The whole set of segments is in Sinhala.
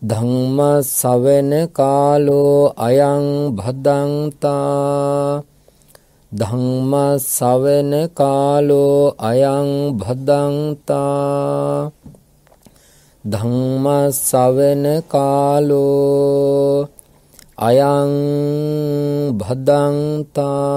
ධම්ම සවෙන කාලෝ අයං භදංතා ධම්ම සවෙන කාලෝ අයං භදංතා ධම්ම සවෙන කාලෝ අයං භදංතා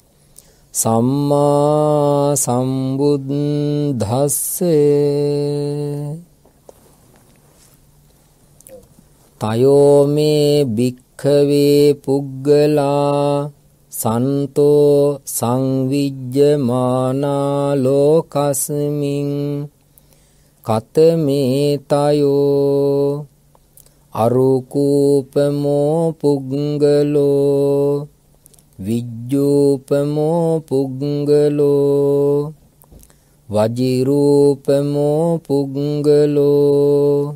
සම්මා සම්බුද්දස්සේ තයෝ මේ භික්ඛවේ පුග්ගලා සන්තෝ සංවිජ්ජමානා ලෝකස්මින් කතමේ තයෝ අරුකූපමෝ පුග්ගලෝ විජ්ජූපමෝ පුංගලෝ වජිරූපමෝ පුංගලෝ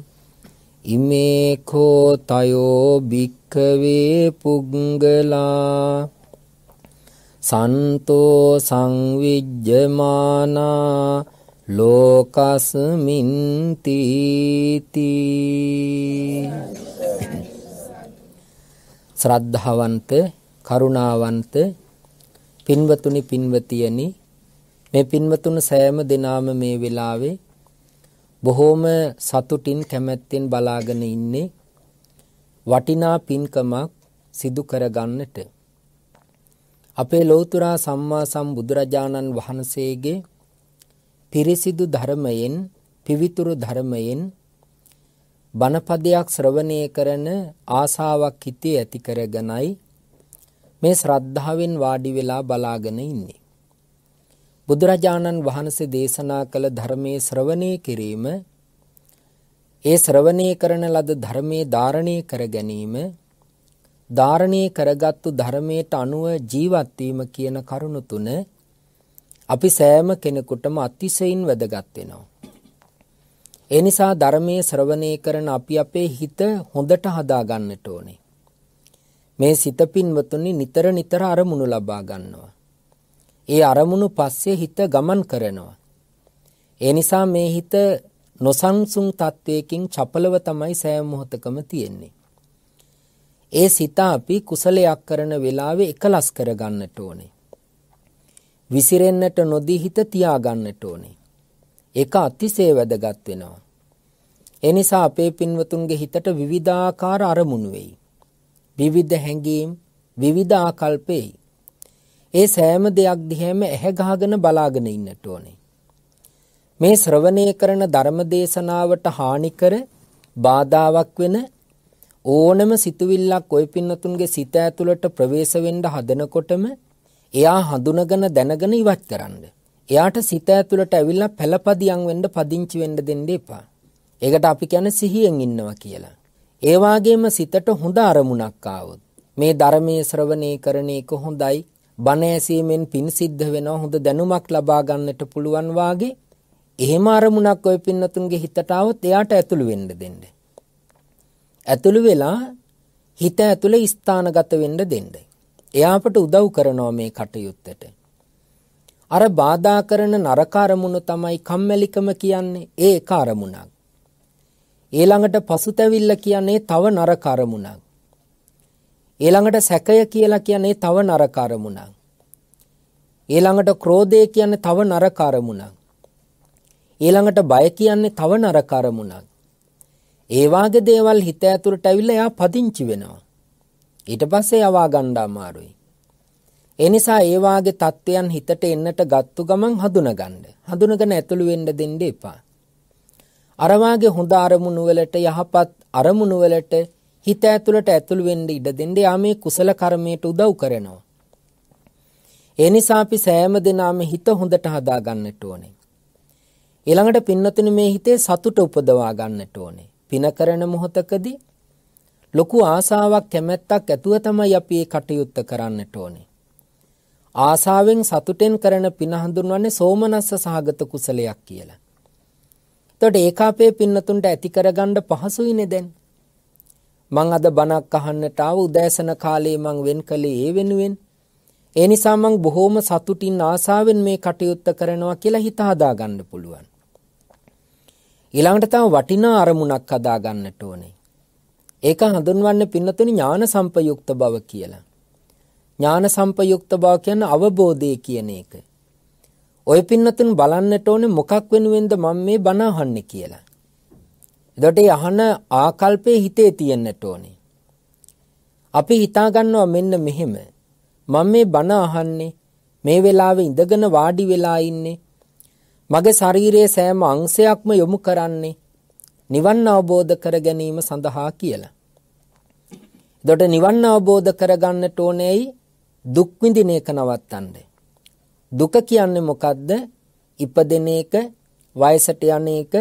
ඉමේ කෝ තයෝ භික්ඛවේ පුංගලා සන්තෝ සංවිජ්ජමානා ලෝකස්මින් තීති ශ්‍රද්ධාවන්ත කරුණාවන්ත පින්වතුනි පින්වතියනි මේ පින්වතුන් සෑම දිනාම මේ වෙලාවේ බොහෝම සතුටින් කැමැත්තෙන් බලාගෙන ඉන්නේ වටිනා පින්කමක් සිදු කරගන්නට අපේ ලෞතර සම්මා සම්බුදුරජාණන් වහන්සේගේ පිරිසිදු ධර්මයෙන් පිවිතුරු ධර්මයෙන් බණපදයක් ශ්‍රවණය කරන ආසාවක් හිතේ ඇති කරගෙනයි මේ ශ්‍රද්ධාවෙන් වාඩි වෙලා බලාගෙන ඉන්නේ. බුදුරජාණන් වහන්සේ දේශනා කළ ධර්මයේ ශ්‍රවණය කිරීම ඒ ශ්‍රවණය කරන ලද ධර්මයේ ධාරණය කර ගැනීම ධාරණය කරගත්තු ධර්මයට අනුව ජීවත් කියන කරුණු තුන අපි සෑම කෙනෙකුටම අතිශයින් වැදගත් වෙනවා. ඒ නිසා ධර්මයේ ශ්‍රවණය කරන අපි අපේ හිත හොඳට හදා ගන්නට ඕනේ. මේ සිත පින්වතුනි නිතර නිතර අරමුණු ලබා ගන්නවා. ඒ අරමුණු පස්සේ හිත ගමන් කරනවා. ඒ නිසා මේ හිත නොසන්සුන් තත්වයකින් චපලව තමයි සෑම මොහොතකම තියෙන්නේ. ඒ සිත අපි කුසලයක් කරන වෙලාවේ එකලස් කර ගන්නට ඕනේ. විසිරෙන්නට නොදී හිත තියා ගන්නට ඕනේ. ඒක අතිශය වැදගත් වෙනවා. ඒ නිසා අපේ පින්වතුන්ගේ හිතට විවිධාකාර අරමුණු වෙයි. විවිධ හැඟීම් විවිධ ආකල්පෙයි. ඒ සෑම දෙයක් දිහාම ඇහැ ගහගෙන බලාගෙන ඉන්නට ඕනේ. මේ ශ්‍රවණය කරන ධර්ම දේශනාවට හානි කර බාධාවක් වෙන ඕනම සිතුවිල්ලක් ඔය පින්නතුන්ගේ සිත ඇතුළට ප්‍රවේශ වෙන්න හදනකොටම එයා හඳුනගෙන දැනගෙන ඉවත් කරන්න. එයාට සිත ඇතුළට ඇවිල්ලා පළපදියම් වෙන්න පදිංචි වෙන්න දෙන්න එපා. ඒකට අපි කියන්නේ සිහියෙන් ඉන්නවා කියලා. ඒ වාගේම සිතට හොඳ අරමුණක් ආවොත් මේ ධර්මයේ ශ්‍රවණය කරන එක හොඳයි බණ ඇසීමෙන් පින් සිද්ධ වෙනවා හොඳ දැනුමක් ලබා ගන්නට පුළුවන් වාගේ එහෙම අරමුණක් ඔය පින්නතුන්ගේ හිතට આવොත් එයාට ඇතුළු වෙන්න දෙන්න. ඇතුළු වෙලා හිත ඇතුළේ ස්ථානගත වෙන්න දෙන්න. එයාට උදව් කරනවා මේ කටයුත්තට. අර බාධා කරන නරක අරමුණ තමයි කම්මැලිකම කියන්නේ ඒ එක අරමුණක්. ඊළඟට පසුතැවිල්ල කියන්නේ තව නරක අරමුණක්. ඊළඟට සැකය කියලා කියන්නේ තව නරක අරමුණක්. ඊළඟට ක්‍රෝධය කියන්නේ තව නරක අරමුණක්. ඊළඟට බය කියන්නේ තව නරක අරමුණක්. ඒ වාගේ දේවල් හිත ඇතුළට ඇවිල්ලා එයා පදිංචි වෙනවා. ඊට පස්සේ යවා ගන්න අමාරුයි. ඒ නිසා ඒ වාගේ தත්වයන් හිතට එන්නට ගත්තු ගමන් හඳුනගන්න. හඳුනගෙන ඇතුළු වෙන්න දෙන්න එපා. අර වාගේ හොඳ අරමුණු වලට යහපත් අරමුණු වලට හිත ඇතුළට ඇතුළු වෙන්න ඉඩ දෙන්න යා මේ කුසල කර්මයට උදව් කරනවා. ඒ නිසා අපි සෑම දිනම හිත හොඳට හදා ගන්නට ඕනේ. ඊළඟට පින්නතුනි මේ හිතේ සතුට උපදවා ගන්නට ඕනේ. පින කරන මොහොතකදී ලොකු ආසාවක් කැමැත්තක් ඇතුව තමයි අපි මේ කටයුත්ත කරන්නට ඕනේ. ආසාවෙන් සතුටෙන් කරන පින හඳුන්වන්නේ සෝමනස්ස සහගත කුසලයක් කියලා. තොට ඒක අපේ පින්නතුන්ට ඇති කරගන්න පහසුයිනේ දැන්. මං අද බණක් අහන්නට ආව උදෑසන කාලේ මං වෙන් කළේ ඒ වෙනුවෙන්. ඒ නිසා මං බොහෝම සතුටින් ආසාවෙන් මේ කටයුත්ත කරනවා කියලා හිත හදාගන්න පුළුවන්. ඊළඟට තම වටිනා අරමුණක් හදාගන්නට ඕනේ. ඒක හඳුන්වන්නේ පින්නතුනි ඥාන සම්පයුක්ත බව කියලා. ඥාන සම්පයුක්ත බව කියන්නේ අවබෝධය කියන එක. ඔය පින්නතුන් බලන්නට ඕනේ මොකක් වෙනුවෙන්ද මම මේ බණ අහන්නේ කියලා. එතකොට ඒ අහන ආකල්පේ හිතේ තියෙන්නට ඕනේ. අපි හිතා ගන්නවා මෙන්න මෙහෙම. මම මේ බණ අහන්නේ මේ වෙලාවේ ඉඳගෙන වාඩි වෙලා ඉන්නේ. මගේ ශරීරයේ සෑම අංශයක්ම යොමු කරන්නේ නිවන් අවබෝධ කර ගැනීම සඳහා කියලා. එතකොට නිවන් අවබෝධ කරගන්නට ඕනේයි දුක් විඳින එක නවත්තන්නේ. දුක කියන්නේ මොකද්ද? ඉපදෙන එක, වයසට යන එක,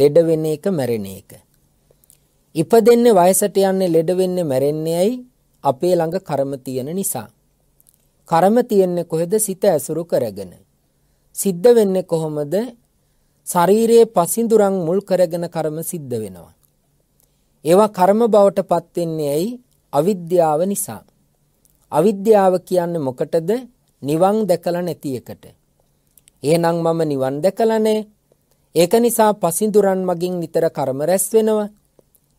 ලෙඩ වෙන එක, මැරෙන එක. ඉපදෙන්නේ වයසට යන්නේ ලෙඩ වෙන්නේ මැරෙන්නේ ඇයි? අපේ ළඟ කර්ම තියෙන නිසා. කර්ම තියෙන්නේ කොහෙද? සිත ඇසුරු කරගෙන. සිද්ධ වෙන්නේ කොහොමද? ශරීරයේ පසිඳුරන් මුල් කරගෙන කර්ම සිද්ධ වෙනවා. ඒවා කර්ම බවට පත් වෙන්නේ ඇයි? අවිද්‍යාව නිසා. අවිද්‍යාව කියන්නේ මොකටද? නිවන් දැකලා නැති එකට. එහෙනම් මම නිවන් දැකලා නැහැ. ඒක නිසා පසිඳුරන් මගින් නිතර කර්ම රැස් වෙනවා.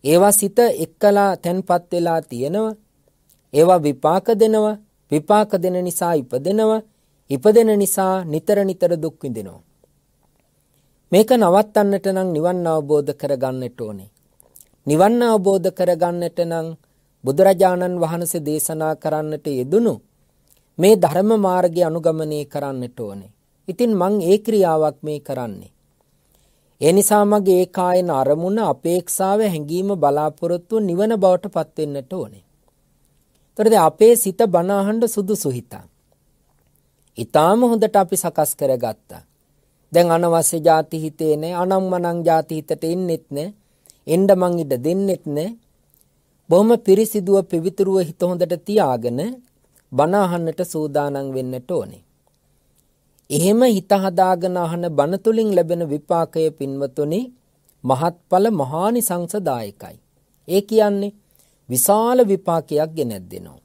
ඒවා සිත එක්කලා තැන්පත් වෙලා තියෙනවා. ඒවා විපාක දෙනවා. විපාක දෙන නිසා ඉපදෙනවා. ඉපදෙන නිසා නිතර නිතර දුක් විඳිනවා. මේක නවත්තන්නට නම් නිවන් අවබෝධ කරගන්නට ඕනේ. නිවන් අවබෝධ කරගන්නට නම් බුදුරජාණන් වහන්සේ දේශනා කරන්නට යෙදුණු මේ ධර්ම මාර්ගය අනුගමනය කරන්නට ඕනේ. ඉතින් මං ඒ ක්‍රියාවක් මේ කරන්නේ. ඒ නිසා මගේ ඒ කායන අරමුණ අපේක්ෂාව හැඟීම බලාපොරොත්තු නිවන බවට පත් වෙන්නට ඕනේ. ඒතරද අපේ සිත බණ අහන්න සුදුසු හිතා. ඊටාම හොඳට අපි සකස් කරගත්තා. දැන් අනවශ්‍ය ಜಾති හිතේ නෑ අනම්මනම් ಜಾති හිතට එන්නෙත් නෑ. එන්න මං ඉඩ දෙන්නෙත් නෑ. බොහොම පිරිසිදුව පිවිතුරුව හිත හොඳට තියාගෙන බණ අහන්නට සූදානම් වෙන්නට ඕනේ. එහෙම හිත හදාගෙන අහන බණ තුලින් ලැබෙන විපාකය පින්වතුනි මහත්ඵල මහානි සංසදායකයි. ඒ කියන්නේ විශාල විපාකයක් ගෙනැද්දෙනවා.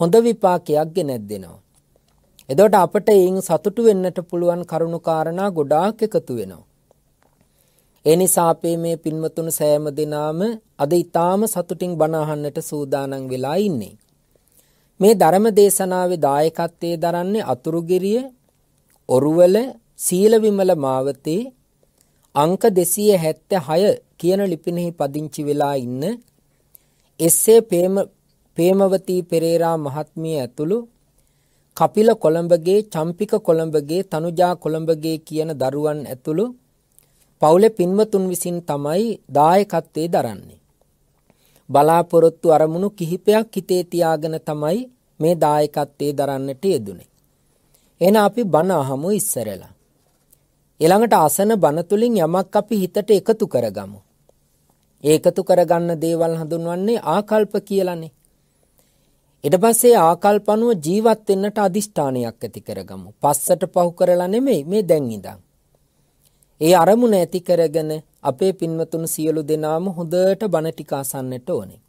හොඳ විපාකයක් ගෙනැද්දෙනවා. එතකොට අපට ඒන් සතුටු වෙන්නට පුළුවන් කරුණු කාරණා ගොඩාක් එකතු වෙනවා. ඒ නිසා අපේ මේ පින්වතුන් සෑම දිනාම අද ඊටාම සතුටින් බණ අහන්නට සූදානම් වෙලා ඉන්නේ. මේ ධර්ම දේශනාවේ දායකත්වයේ දරන්නේ අතුරුගිරිය ඔරුවල සීලවිමල මාවතේ අංක 276 කියන ලිපිනෙහි පදිංචි වෙලා ඉන්න එස්සේ ප්‍රේම ප්‍රේමවතී පෙරේරා මහත්මිය ඇතුළු කපිල කොළඹගේ චම්පික කොළඹගේ තනුජා කොළඹගේ කියන දරුවන් ඇතුළු පවුලේ පින්වතුන් විසින් තමයි දායකත්වයේ දරන්නේ බලාපොරොත්තු අරමුණු කිහිපයක් හිතේ තියාගෙන තමයි මේ දායකත්වයේ දරන්නට යෙදුනේ. එහෙනම් අපි බණ අහමු ඉස්සරලා. ඊළඟට අසන බණ තුලින් යමක් අපි හිතට එකතු කරගමු. ඒ එකතු කරගන්න දේවල් හඳුන්වන්නේ ආකල්ප කියලානේ. ඊට පස්සේ ආකල්ප අනුව ජීවත් වෙන්නට අදිෂ්ඨානයක් ඇති කරගමු. පස්සට පහු කරලා නෙමෙයි මේ දැන් ඉඳන්. ඒ අරමුණ ඇති කරගෙන අපේ පින්වතුන් සියලු දෙනාම හොඳට බණ ටික අසන්නට ඕනේ.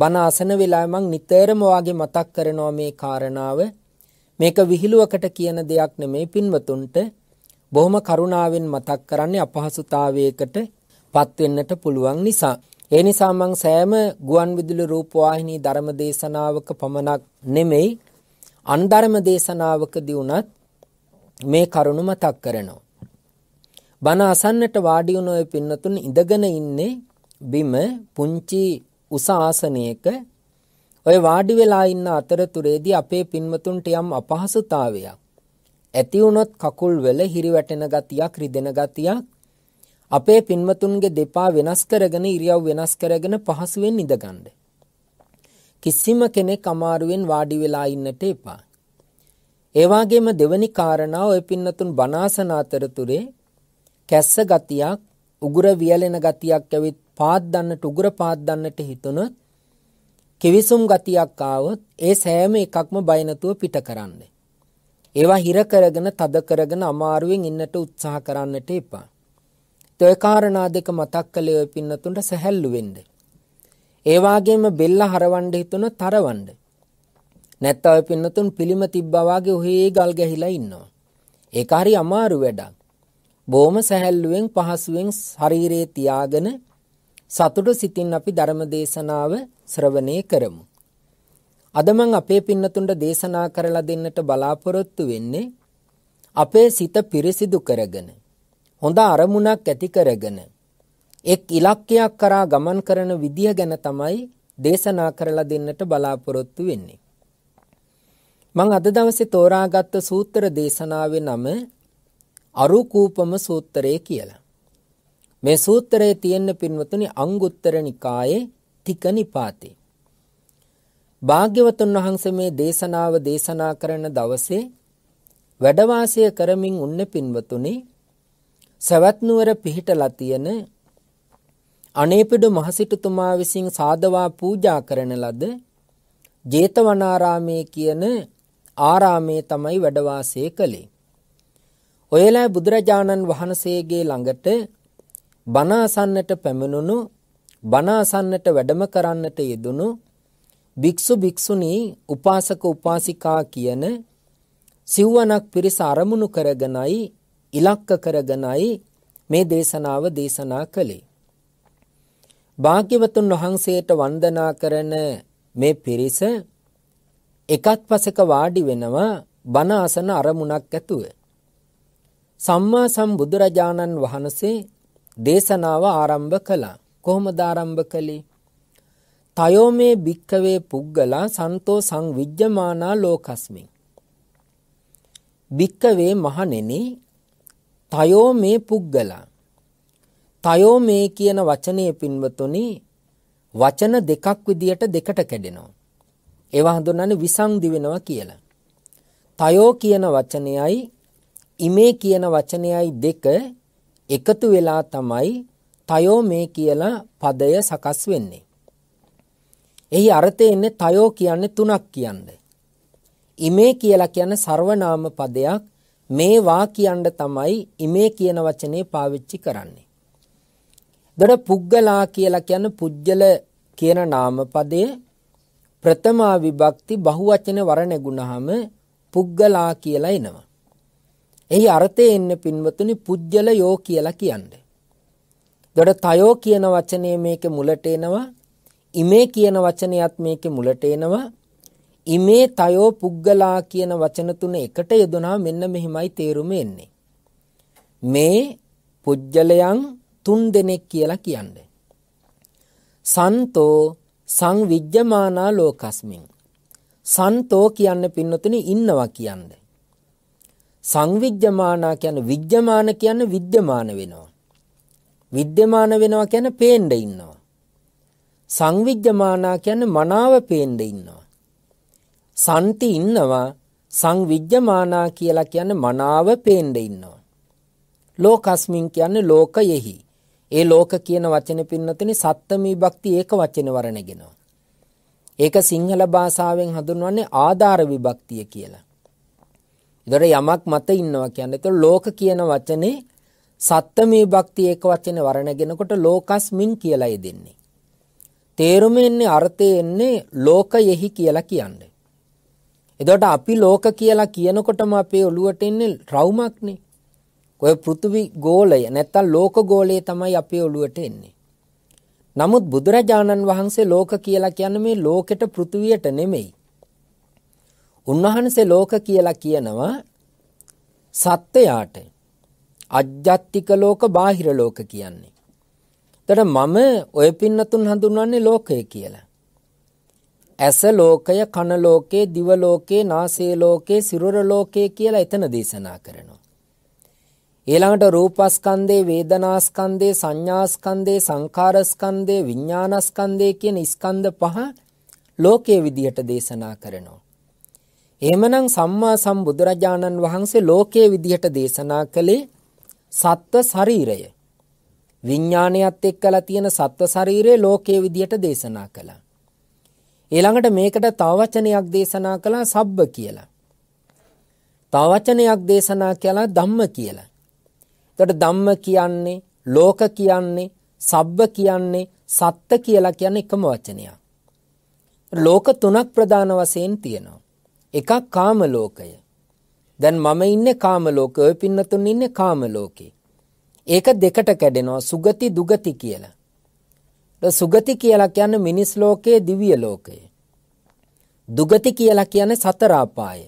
බණ අසන වෙලාවේ මං නිතරම වාගේ මතක් කරනවා මේ කාරණාව. මේක විහිළුවකට කියන දෙයක් නෙමේ පින්වතුන්ට බොහොම කරුණාවෙන් මතක් කරන්නේ අපහසුතාවයකට පත් වෙන්නට පුළුවන් නිසා. ඒ නිසා මං සෑම ගුවන් විදුලි රූපවාහිනී ධර්ම දේශනාවක පමණක් නෙමෙයි අන් ධර්ම දේශනාවකදී උනත් මේ කරුණ මතක් කරනවා. බණ අසන්නට වාඩි වුණ ඔය පින්නතුන් ඉඳගෙන ඉන්නේ බිම පුංචි උස ආසනයක ඔය වාඩි වෙලා ඉන්න අතරතුරේදී අපේ පින්වතුන්ට යම් අපහසුතාවයක් ඇති වුණොත් කකුල් වල හිරිවැටෙන ගතියක් රිදෙන ගතියක් අපේ පින්වතුන්ගේ දෙපා වෙනස් කරගෙන ඉරියව් වෙනස් කරගෙන පහසුවෙන් ඉඳගන්න කිසිම කෙනෙක් අමාරුවෙන් වාඩි වෙලා ඉන්නට එපා ඒ වගේම දෙවනි කාරණා ඔය පින්නතුන් බනාසන අතරතුරේ කැස්ස ගතියක් උගුර වියලෙන ගතියක් ඇවිත් පාද්දන්නට උග්‍ර පාද්දන්නට හිතුනොත් කිවිසුම් ගතියක් ආවොත් ඒ සෑම එකක්ම බය නැතුව පිට කරන්න. ඒවා හිර කරගෙන තද කරගෙන අමාරුවෙන් ඉන්නට උත්සාහ කරන්නට එපා. ඒ කාරණා දෙක මතක් කළේ ඔය පින්නතුන්ට සැහැල්ලු වෙන්න. ඒ වගේම බෙල්ල හරවන්න හිතුන තරවන්න. නැත්නම් ඔය පින්නතුන් පිළිම තිබ්බා වාගේ ඔහේ ගල් ගැහිලා ඉන්නවා. ඒක හරි අමාරු වැඩක්. බොහොම සැහැල්ලුවෙන් පහසුවෙන් ශරීරයේ තියාගෙන සතුට සිතින් අපි ධර්ම දේශනාව ශ්‍රවණය කරමු. අද මම අපේ පින්නතුන්ට දේශනා කරලා දෙන්නට බලාපොරොත්තු වෙන්නේ අපේ සිත පිරිසිදු කරගෙන හොඳ අරමුණක් ඇති කරගෙන එක් ඉලක්කයක් කරා ගමන් කරන විදිය ගැන තමයි දේශනා කරලා දෙන්නට බලාපොරොත්තු වෙන්නේ. මං අද දවසේ තෝරාගත්ත සූත්‍ර දේශනාවේ නම අරුකූපම සූත්‍රය කියලා. මේ සූත්‍රයේ තියෙන පින්වතුනි අංගුත්තර නිකායේ තික නිපාතේ. භාග්‍යවතුන් වහන්සේ මේ දේශනාව දේශනා කරන දවසේ වැඩවාසය කරමින් උන්න පින්වතුනි සවැත් නුවර පිහිටලා තියෙන අනේපිඩු මහසිටුතුමා විසින් සාදවා පූජා කරන ලද ජේතවනාරාමයේ කියන ආරාමයේ තමයි වැඩවාසය කළේ. ඔයලා බුදුරජාණන් වහන්සේගේ ළඟට බනාසන්නට පැමිණුණු බනාසන්නට වැඩම කරන්නට යෙදුණු භික්ෂු භික්ෂුණී උපාසක උපාසිකා කියන සිව්වනක් පිරිස අරමුණු කරගෙනයි ඉලක්ක කරගෙනයි මේ දේශනාව දේශනා කළේ. භාග්‍යවතුන් වහන්සේට වන්දනා කරන මේ පිරිස එකත් පසක වාඩි වෙනවා බණ අසන අරමුණක් ඇතුව. සම්මා සම්බුදුරජාණන් වහන්සේ දේශනාව ආරම්භ කළා. කොහොමද ආරම්භ කළේ? තයෝ මේ භික්කවේ පුද්ගලා සන්තෝ සංවිජ්ජමානා ලෝකස්මින්. භික්කවේ මහණෙනි තයෝ මේ පුද්ගලා තයෝ මේ කියන වචනය පින්වතුනි වචන දෙකක් විදියට දෙකට කැඩෙනවා. ඒවා හඳුන්වන්නේ විසංදි වෙනවා කියලා. තයෝ කියන වචනයයි ඉමේ කියන වචනයයි දෙක එකතු වෙලා තමයි තයෝ මේ කියලා පදය සකස් වෙන්නේ. එහි අර්ථය එන්නේ තයෝ කියන්නේ තුනක් කියන්නේ. ඉමේ කියලා කියන්නේ සර්වනාම පදයක් මේවා කියන්න තමයි ඉමේ කියන වචනේ පාවිච්චි කරන්නේ. දොඩ පුද්ගලා කියලා කියන පුජ්‍යල කියන නාමපදය ප්‍රථමා විභක්ති බහුවචන වර නැගුණාම පුද්ගලා කියලා එනවා. එහි අර්ථය එන්න පින්වතුනි පුද්ගල යෝ කියලා කියන්නේ. දොඩ තයෝ කියන වචනේ මේක මුලට එනවා. ඉමේ කියන වචනයත් මේක මුලට එනවා. ඉමේ තයෝ පුද්ගලා කියන වචන තුන එකට යෙදුනා මෙන්න මෙහිමයි තේරුම එන්නේ. මේ පුද්ගලයන් තුන් දෙනෙක් කියලා කියන්නේ. සන්තෝ සංවිජ්ජමානා ලෝකස්මින් සන්තෝ කියන්න පින්නතුනි ඉන්නවා කියන්නේ සංවිජ්ජමානා කියන්නේ විජ්ජමාන කියන්නේ විද්‍යමාන වෙනවා. විද්‍යමාන වෙනවා කියන්නේ පේන්න ඉන්නවා. සංවිජ්ජමානා කියන්නේ මනාව පේන්න ඉන්නවා. සම්ති ඉන්නවා සංවිජ්ජමානා කියලා කියන්නේ මනාව පේන්න ඉන්නවා. ලෝකස්මින් කියන්නේ ලෝකයෙහි. ඒ ලෝක කියන වචනේ පින්නතනේ සත්තමී භක්ති ඒක වචන වරණගෙනවා. ඒක සිංහල භාෂාවෙන් හඳුන්වන්නේ ආධාර විභක්තිය කියලා. ඒතර යමක් මත ඉන්නවා කියන්නේ. ඒතර ලෝක කියන වචනේ සත්තමේ භක්තිය එක වචනේ වර්ණගෙනකොට ලෝකස්මින් කියලායි දෙන්නේ. තේරුම එන්නේ අර්ථය එන්නේ ලෝකයෙහි කියලා කියන්නේ. එතකොට අපි ලෝක කියලා කියනකොටම අපේ ඔළුවට එන්නේ රවුමක්නේ. ඔය පෘථිවි ගෝලය නැත්තම් ලෝක ගෝලය තමයි අපේ ඔළුවට එන්නේ. නමුත් බුදුරජාණන් වහන්සේ ලෝක කියලා කියන්නේ මේ ලෝකෙට පෘථිවියට නෙමෙයි. උන්වහන්සේ ලෝක කියලා කියනවා සත්‍යයට අජ්ජත්තික ලෝක බාහිර ලෝක කියන්නේ. එතකොට මම ඔය පින්නතුන් හඳුන්වන්නේ ලෝකය කියලා. ඇස ලෝකය කන ලෝකේ දිව ලෝකේ නාසය ලෝකේ සිරුර ලෝකේ කියලා එතන දේශනා කරනවා. ඊළඟට රූපස්කන්ධේ වේදනාස්කන්ධේ සංඥාස්කන්ධේ සංඛාරස්කන්ධේ විඥානස්කන්ධේ කියන ස්කන්ධ පහ ලෝකයේ විදියට දේශනා කරනවා. එහෙමනම් සම්මා සම්බුදුරජාණන් වහන්සේ ලෝකයේ විදිහට දේශනා කළේ සත්ව ශරීරය. විඥාණයත් එක්කලා තියෙන සත්ව ශරීරය ලෝකයේ විදිහට දේශනා කළා. ඊළඟට මේකට තව වචනයක් දේශනා කළා සබ්බ කියලා. තව වචනයක් දේශනා කළා ධම්ම කියලා. එතකොට ධම්ම කියන්නේ ලෝක කියන්නේ සබ්බ කියන්නේ සත්ත්‍ය කියලා කියන්නේ එකම වචනයක්. ලෝක තුනක් ප්‍රධාන වශයෙන් තියෙනවා. එකක් කාම ලෝකය. දැන් මම ඉන්නේ කාම ලෝකෙ, ඔය පින්නතුන් ඉන්නේ කාම ලෝකෙ. ඒක දෙකට කැඩෙනවා සුගති දුගති කියලා. සුගති කියලා කියන්නේ මිනිස් ලෝකයේ දිව්‍ය ලෝකය. දුගති කියලා කියන්නේ සතර අපාය.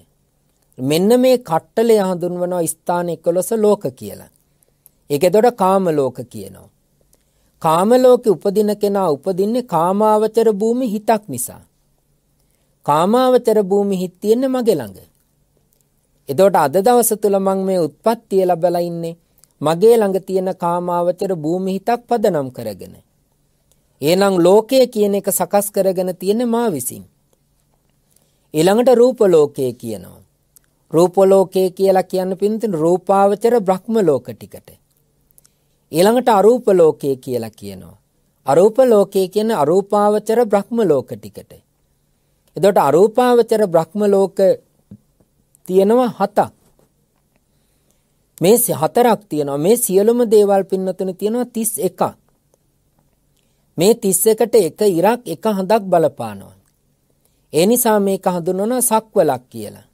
මෙන්න මේ කට්ටලය හඳුන්වනවා ස්ථාන 11 ලෝක කියලා. ඒක එතකොට කාම ලෝක කියනවා. කාම ලෝකෙ උපදින කෙනා උපදින්නේ කාමාවචර භූමි හිතක් නිසා. කාමාවචර භූමිහිත් තියෙන්නේ මගේ ළඟ. එතකොට අද දවස තුල මම මේ උත්පත්තිය ලැබලා ඉන්නේ මගේ ළඟ තියෙන කාමාවචර භූමිහිතක් පදනම් කරගෙන. එහෙනම් ලෝකය කියන එක සකස් කරගෙන තියෙන්නේ මා විසින්. ඊළඟට රූප ලෝකය කියනවා. රූප ලෝකය කියලා කියන්න පින්තින රූපාවචර බ්‍රහ්ම ලෝක ටිකට. ඊළඟට අරූප ලෝකය කියලා කියනවා. අරූප ලෝකය කියන්නේ අරූපාවචර බ්‍රහ්ම ලෝක ටිකට. එතකොට අරූපාවචර බ්‍රහ්ම ලෝක තියෙනවා හතක්. මේ හතරක් තියෙනවා. මේ සියලුම දේවල් පින්නතුනේ තියෙනවා 31ක්. මේ 31ට එක ඉරක් එක හඳක් බලපානවා. ඒ නිසා මේක හඳුන්වනවා සක්වලක් කියලා.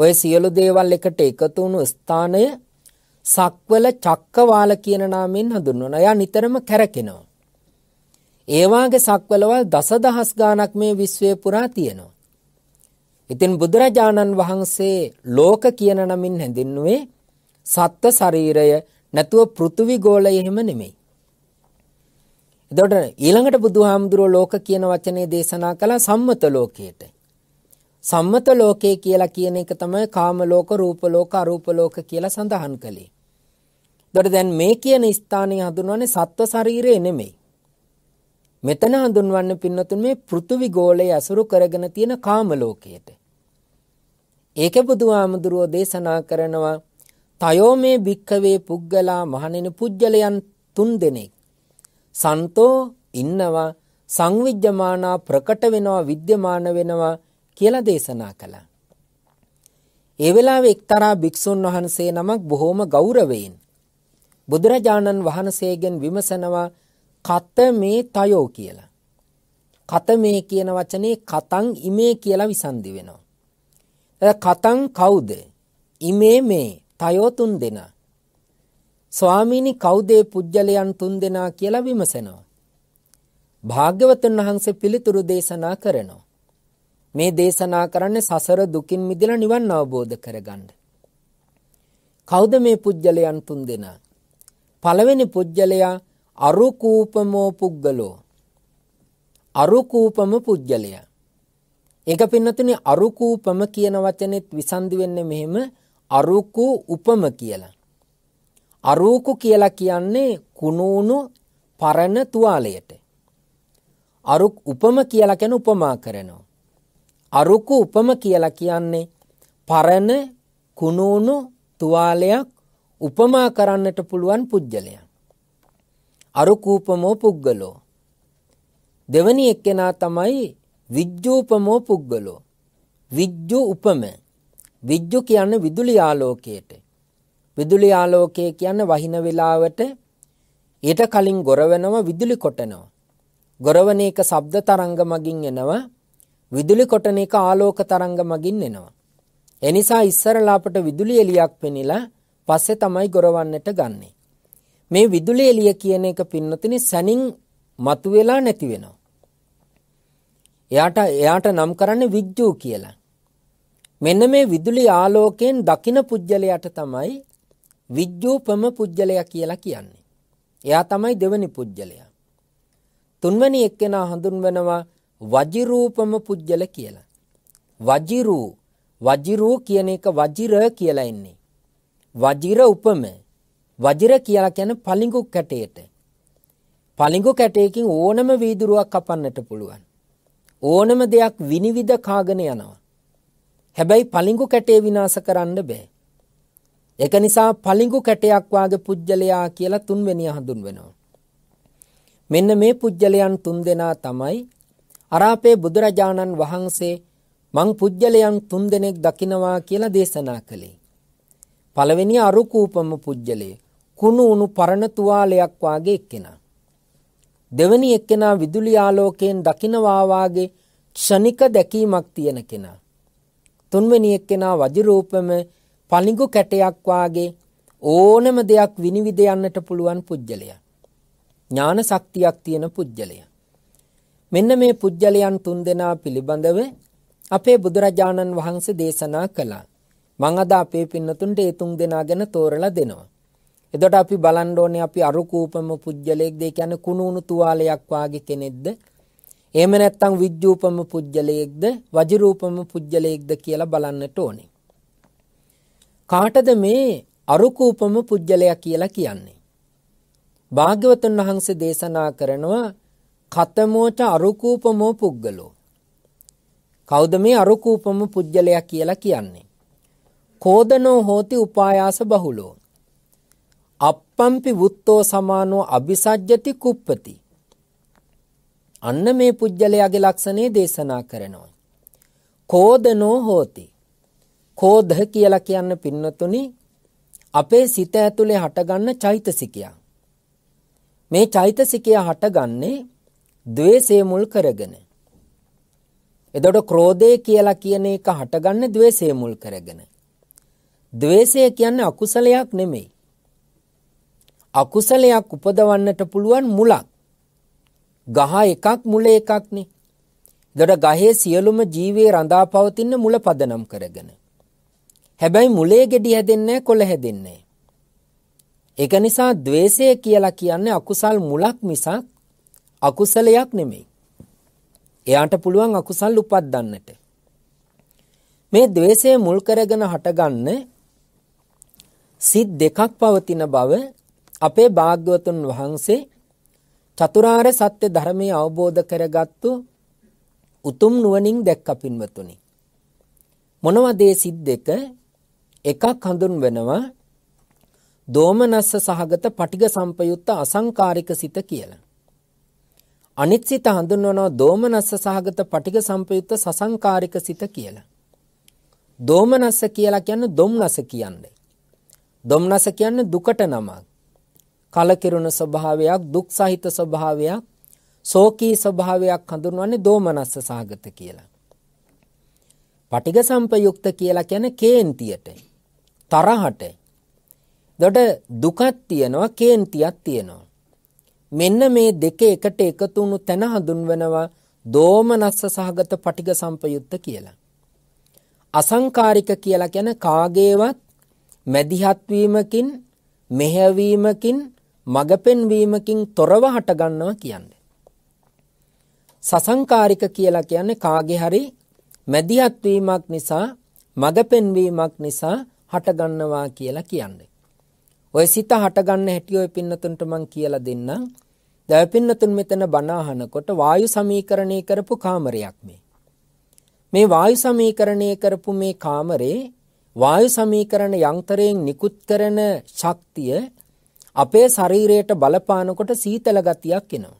ඔය සියලු දේවල් එකට එකතු වුණු ස්ථානය සක්වල චක්කවාල කියන නාමයෙන් හඳුන්වනවා. යා නිතරම කැරකෙනවා. ඒවාගේ සක්වලවල් දසදහස් ගානක් මේ විශ්වය පුරා තියෙනවා. ඉතින් බුදුරජාණන් වහන්සේ ලෝක කියන නමින් හැඳින්නුවේ සත්ත්ව ශරීරය නැතුව පෘථිවි ගෝලය එහෙම නෙමෙයි. එතකොට ඊළඟට බුදුහාමුදුරුවෝ ලෝක කියන වචනේ දේශනා කළා සම්මත ලෝකයට. සම්මත ලෝකය කියලා කියන එක තමයි කාම ලෝක, රූප ලෝක, අරූප ලෝක කියලා සඳහන් කළේ. එතකොට දැන් මේ කියන ස්ථානය හඳුන්වන්නේ සත්ත්ව ශරීරය නෙමෙයි. මෙතන හඳුන්වන්න පින්නතුන් මේ පෘථිවි ගෝලයේ අසුරු කරගෙන තියෙන කාම ලෝකයට. ඒකේ බුදුහාමුදුරුව දේශනා කරනවා තයෝ මේ භික්කවේ පුද්ගලා මහණෙනි පුජ්‍යලයන් තුන් දෙනෙක්. සන්තෝ ඉන්නවා සංවිජ්ජමානා ප්‍රකට වෙනවා විද්‍යමාන වෙනවා කියලා දේශනා කළා. ඒ වෙලාවේ එක්තරා භික්ෂුන් වහන්සේ නමක් බොහෝම ගෞරවයෙන් බුදුරජාණන් වහන්සේගෙන් විමසනවා කත මේ තයෝ කියලා. කත මේ කියන වචනේ කතං ඉමේ කියලා විසන්දි වෙනවා. කතං කවුද? ඉමේ මේ තයෝ තුන් දෙනා. ස්වාමීනි කවුදේ පුජ්‍යලයන් තුන් දෙනා කියලා විමසනවා. භාග්‍යවතුන් වහන්සේ පිළිතුරු දේශනා කරනවා. මේ දේශනා කරන්නේ සසර දුකින් මිදලා නිවන් අවබෝධ කරගන්න. කවුද මේ පුජ්‍යලයන් තුන් දෙනා? පළවෙනි පුජ්‍යලයා අරුකූපමෝ පුද්ගලෝ අරුකූපම පුද්ගලයා ඒක පින්නතුනි අරුකූපම කියන වචනෙත් විසන්දි වෙන්නේ මෙහෙම අරුකු උපම කියලා. අරුකු කියලා කියන්නේ කුණුණු පරණ තුවාලයට. අරුක් උපම කියලා කියන උපමා කරනවා. අරුකු උපම කියලා කියන්නේ පරණ කුණුණු තුවාලයක් උපමා කරන්නට පුළුවන් පුජ්‍යලයක්. අරුකූපමෝ පුද්ගලෝ. දෙවනි එක්කෙනා තමයි විජ්ජූපමෝ පුද්ගලෝ. විජ්ජු උපම විජ්ජු කියන්න විදුලි ආලෝකයට. විදුලි ආලෝකය කියන්න වහින වෙලාවට ඊට කලින් ගොරවෙනව විදුලි කොටනවා. ගොරවන එක ශබ්ද තරංග මගින් එනවා විදුලි කොටන එක ආලෝක තරංග මගින් එනවා. එනිසා ඉස්සරලා අපට විදුලි එලියක් පෙනිලා පස්සේ තමයි ගොරවන්නට ගන්නේ. මේ විදුලි එළිය කියන එක පින්නතිනි සැනින් මතුවෙලා නැති වෙනවා. එයාට එයාට නම් කරන්නේ විජ්ජූ කියලා. මෙන්න මේ විදුලි ආලෝකයෙන් දකින පුජ්‍යලයට තමයි විජ්ජූපම පුජ්‍යලයා කියලා කියන්නේ. එයා තමයි දෙවනි පුජ්‍යලයා. තුන්වැනි එක්කෙනා හඳුන්වනවා වජිරූපම පුජ්‍යල කියලා. වජිරූ වජිරූ කියන එක වජිර කියලා ඉන්නේ. වජිර උපම වජිර කියලා කියන පලිඟු කැටේට. පලිඟු කැටයකින් ඕනම වීදුරුවක් කපන්නට පුළුවන්. ඕනම දෙයක් විනිවිධ කාගෙන යනවා. හැබැයි පලිඟු කැටේ විනාස කරන්න බෑ. එක නිසා පලිඟු කැටයක් වාගේ පුජ්‍යලයා කියලා තුන්වෙනිය හඳුන්වනවා. මෙන්න මේ පුජ්‍යලයන් තුන්දෙනා තමයි අරාපේ බුදුරජාණන් වහන්සේ මං පුජ්‍යලයන් තුන්දෙනෙක් දකිනවා කියලා දේශනා කළේ. පළවෙනි අරුකූපම පුජ්‍යලයේ කුණු උණු පරණ තුවාලයක් වාගේ එක්කෙනා. දෙවනි එක්කෙනා විදුලි ආලෝකයෙන් දකිනවා වාගේ ක්ෂණික දැකීමක් තියෙන කෙනා. තුන්වෙනි එක්කෙනා වජිරූපම පනිගු කැටයක් වාගේ ඕනම දෙයක් විනිවිද යන්නට පුළුවන් පුජ්‍යලය. ඥාන ශක්තියක් තියෙන පුජ්‍යලය. මෙන්න මේ පුජ්‍යලයන් තුන්දෙනා පිළිබඳව අපේ බුදුරජාණන් වහන්සේ දේශනා කළා. මං අද අපේ පින්නතුන්ට ඒ තුන් දෙනා ගැන තෝරලා දෙනවා. එතකොට අපි බලන්න ඕනේ අපි අරුකූපම පුජ්‍යලයක්ද ඒ කියන්නේ කුණුණු තුවාලයක් වාගේ කෙනෙක්ද? එහෙම නැත්නම් විජ්ජූපම පුජ්‍යලයක්ද වජිරූපම පුජ්‍යලයක්ද කියලා බලන්නට ඕනේ. කාටද මේ අරුකූපම පුජ්‍යලයා කියලා කියන්නේ? භාග්‍යවතුන් වහන්සේ දේශනා කරනවා කතමෝච අරුකූපමෝ පුද්ගලෝ. කවුද මේ අරුකූපම පුජ්‍යලයා කියලා කියන්නේ? කෝදනෝ හෝති උපායාස බහුලෝ අප්පම්පි වුත්තෝ සමානෝ අභිසජ්ජති කුප්පති. අන්න මේ පුද්ගලයාගේ ලක්ෂණේ දේශනා කරනවා. කෝදනෝ හෝති. කෝධ කියලා කියන්න පින්නතුනි අපේ සිත ඇතුලේ හටගන්න චෛතසිකයා. මේ චෛතසිකයා හටගන්නේ ද්වේෂය මුල් කරගෙන. එතකොට ක්‍රෝධය කියලා කියන එක හටගන්නේ ද්වේෂය මුල් කරගෙන. ද්වේෂය කියන්නේ අකුසලයක් නෙමෙයි. අකුසලයක් උපදවන්නට පුළුවන් මුලක්. ගහ එකක් මුල එකක්නේ. දොඩ ගහේ සියලුම ජීවේ රඳා පවතින්න මුල පදනම් කරගෙන. හැබැයි මුලේ ගෙඩි හැදෙන්නේ කොළ හැදෙන්නේ. එක නිසා දවේශය කියලා කියන්නේ අකුසල් මුලක් මිසක් අකුසලයක් නෙමෙයි. එයාට පුළුවන් අකුසල් උපද්දන්නට. මේ දවේශය මුල් කරගෙන හටගන්න සිත් දෙකක් පවතින බව අපේ භාග්‍යවතුන් වහන්සේ චතුරාර්ය සත්‍ය ධර්මයේ අවබෝධ කරගත්තු උතුම් නුවණින් දැක්ක පින්වතුනි. මොනවද ඒ සිද්ද එක? එකක් හඳුන්වනවා දෝමනස්ස සහගත පටිග සම්පයුත්ත අසංකාරික සිත කියලා. අනිත් සිත හඳුන්වනවා දෝමනස්ස සහගත පටිග සම්පයුත්ත සසංකාරික සිත කියලා. දෝමනස්ස කියලා කියන්නේ දොම්නස කියන්නේ. දොම්නස කියන්නේ දුකට නමක්. කලකිරුණු ස්වභාවයක් දුක් සහිත ස්වභාවයක් සෝකී ස්වභාවයක් හඳුන්වන්නේ දෝමනස්ස සහගත කියලා. පටිග සම්පයුක්ත කියලා කියන්නේ කේන්තියට තරහට. දොඩ දුකක් තියෙනවා කේන්තියක් තියෙනවා. මෙන්න මේ දෙක එකට එකතු වුණු තැන හඳුන්වනවා දෝමනස්ස සහගත පටිග සම්පයුත්ත කියලා. අසංකාරික කියලා කියන කාගේවත් මැදිහත්වීමකින් මෙහැවීමකින් මගපෙන්වීමකින් තොරව හටගන්නවා කියන්නේ. සසංකාරික කියලා කියන්නේ කාගේ හරි මැදිහත් වීමක් නිසා මගපෙන්වීමක් නිසා හටගන්නවා කියලා කියන්නේ. ඔය සිත හටගන්න හැටි ඔය පින්නතුන්ට මං කියලා දෙන්නම්. දැන් පින්නතුන් මෙතන බණ අහනකොට වායු සමීකරණය කරපු කාමරයක් මේ. මේ වායු සමීකරණය කරපු මේ කාමරේ වායු සමීකරණ යන්ත්‍රයෙන් නිකුත් කරන ශක්තිය අපේ ශරීරයට බලපානකොට සීතල ගතියක් එනවා.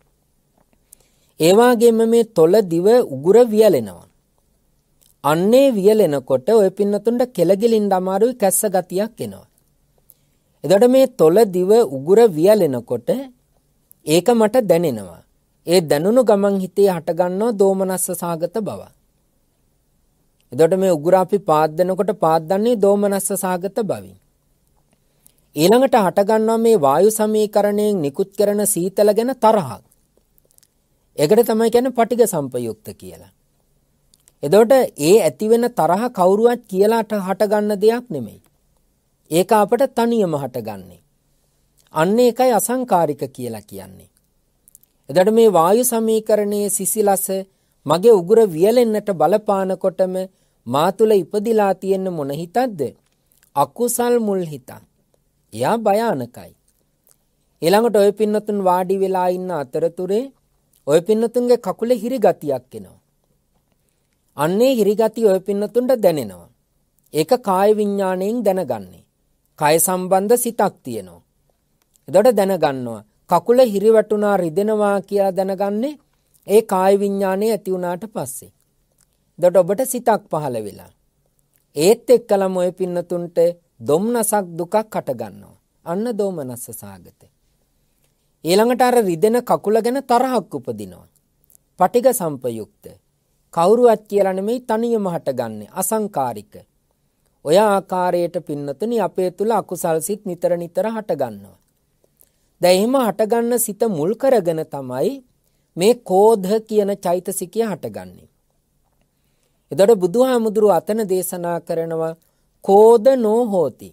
ඒ වගේම මේ තොල දිව උගුර වියලෙනවා. අන්නේ වියලෙනකොට ඔය පින්නතුන්ට කෙලගිලින් අමාරුයි කැස්ස ගතියක් එනවා. එතකොට මේ තොල දිව උගුර වියලෙනකොට ඒක මට දැනෙනවා. ඒ දැනුණු ගමන් හිතේ හටගන්නවා දෝමනස්ස සාගත බව. එතකොට මේ උගුර අපි පාද්දනකොට පාද්දන්නේ දෝමනස්ස සාගත බවින්. ඊළඟට හටගන්නවා මේ වායු සමීකරණයෙන් නිකුත් කරන සීතල ගැන තරහක්. ඒකට තමයි කියන්නේ පටිඝ සම්පයුක්ත කියලා. එතකොට ඒ ඇතිවෙන තරහ කවුරුවත් කියලාට හටගන්න දෙයක් නෙමෙයි. ඒක අපට තනියම හටගන්නේ. අන්න ඒකයි අසංකාරික කියලා කියන්නේ. එතකොට මේ වායු සමීකරණයේ සිසිලස මගේ උගුර වියලෙන්නට බලපානකොටම මා තුල ඉපදිලා තියෙන මොන හිතක්ද? අකුසල් මුල් හිතක්. එයා භයානකයි. ඊළඟට ඔය පින්නතුන් වාඩි වෙලා ඉන්න අතරතුරේ ඔය පින්නතුන්ගේ කකුල හිරිගතියක් එනවා. අන්නේ හිරිගති ඔය පින්නතුන්ට දැනෙනවා. ඒක කාය විඤ්ඥාණයෙන් දැනගන්නේ. කය සම්බන්ධ සිතක් තියෙනවා. එදොට දැනගන්නවා. කකුල හිරිවැටුනා රිදෙනවා කියලා දැනගන්නේ ඒ කාය විඤ්ඥානය ඇතිවුණට පස්සේ. දොට ඔබට සිතක් පහළ වෙලා. ඒත් එක්කලම ඔය පින්නතුන්ට දොම්නසක් දුකක් කටගන්නවා. අන්න දෝමනස්ස සාගත. ඊළඟට අර රිදෙන කකුල ගැන තරහක් උපදිනවා. පටික සම්පයුක්ත. කවුරුවත් කියලා නෙමෙයි තනියම හටගන්නේ අසංකාරික. ඔය ආකාරයට පින්නතුනි අපේ තුල අකුසල් සිත් නිතර නිතර හටගන්නවා. දැන් එහෙම හටගන්න සිත මුල් කරගෙන තමයි මේ කෝධ කියන චෛතසිකය හටගන්නේ. එතකොට බුදුහාමුදුරුව අතන දේශනා කරනවා කෝද නෝ හෝති.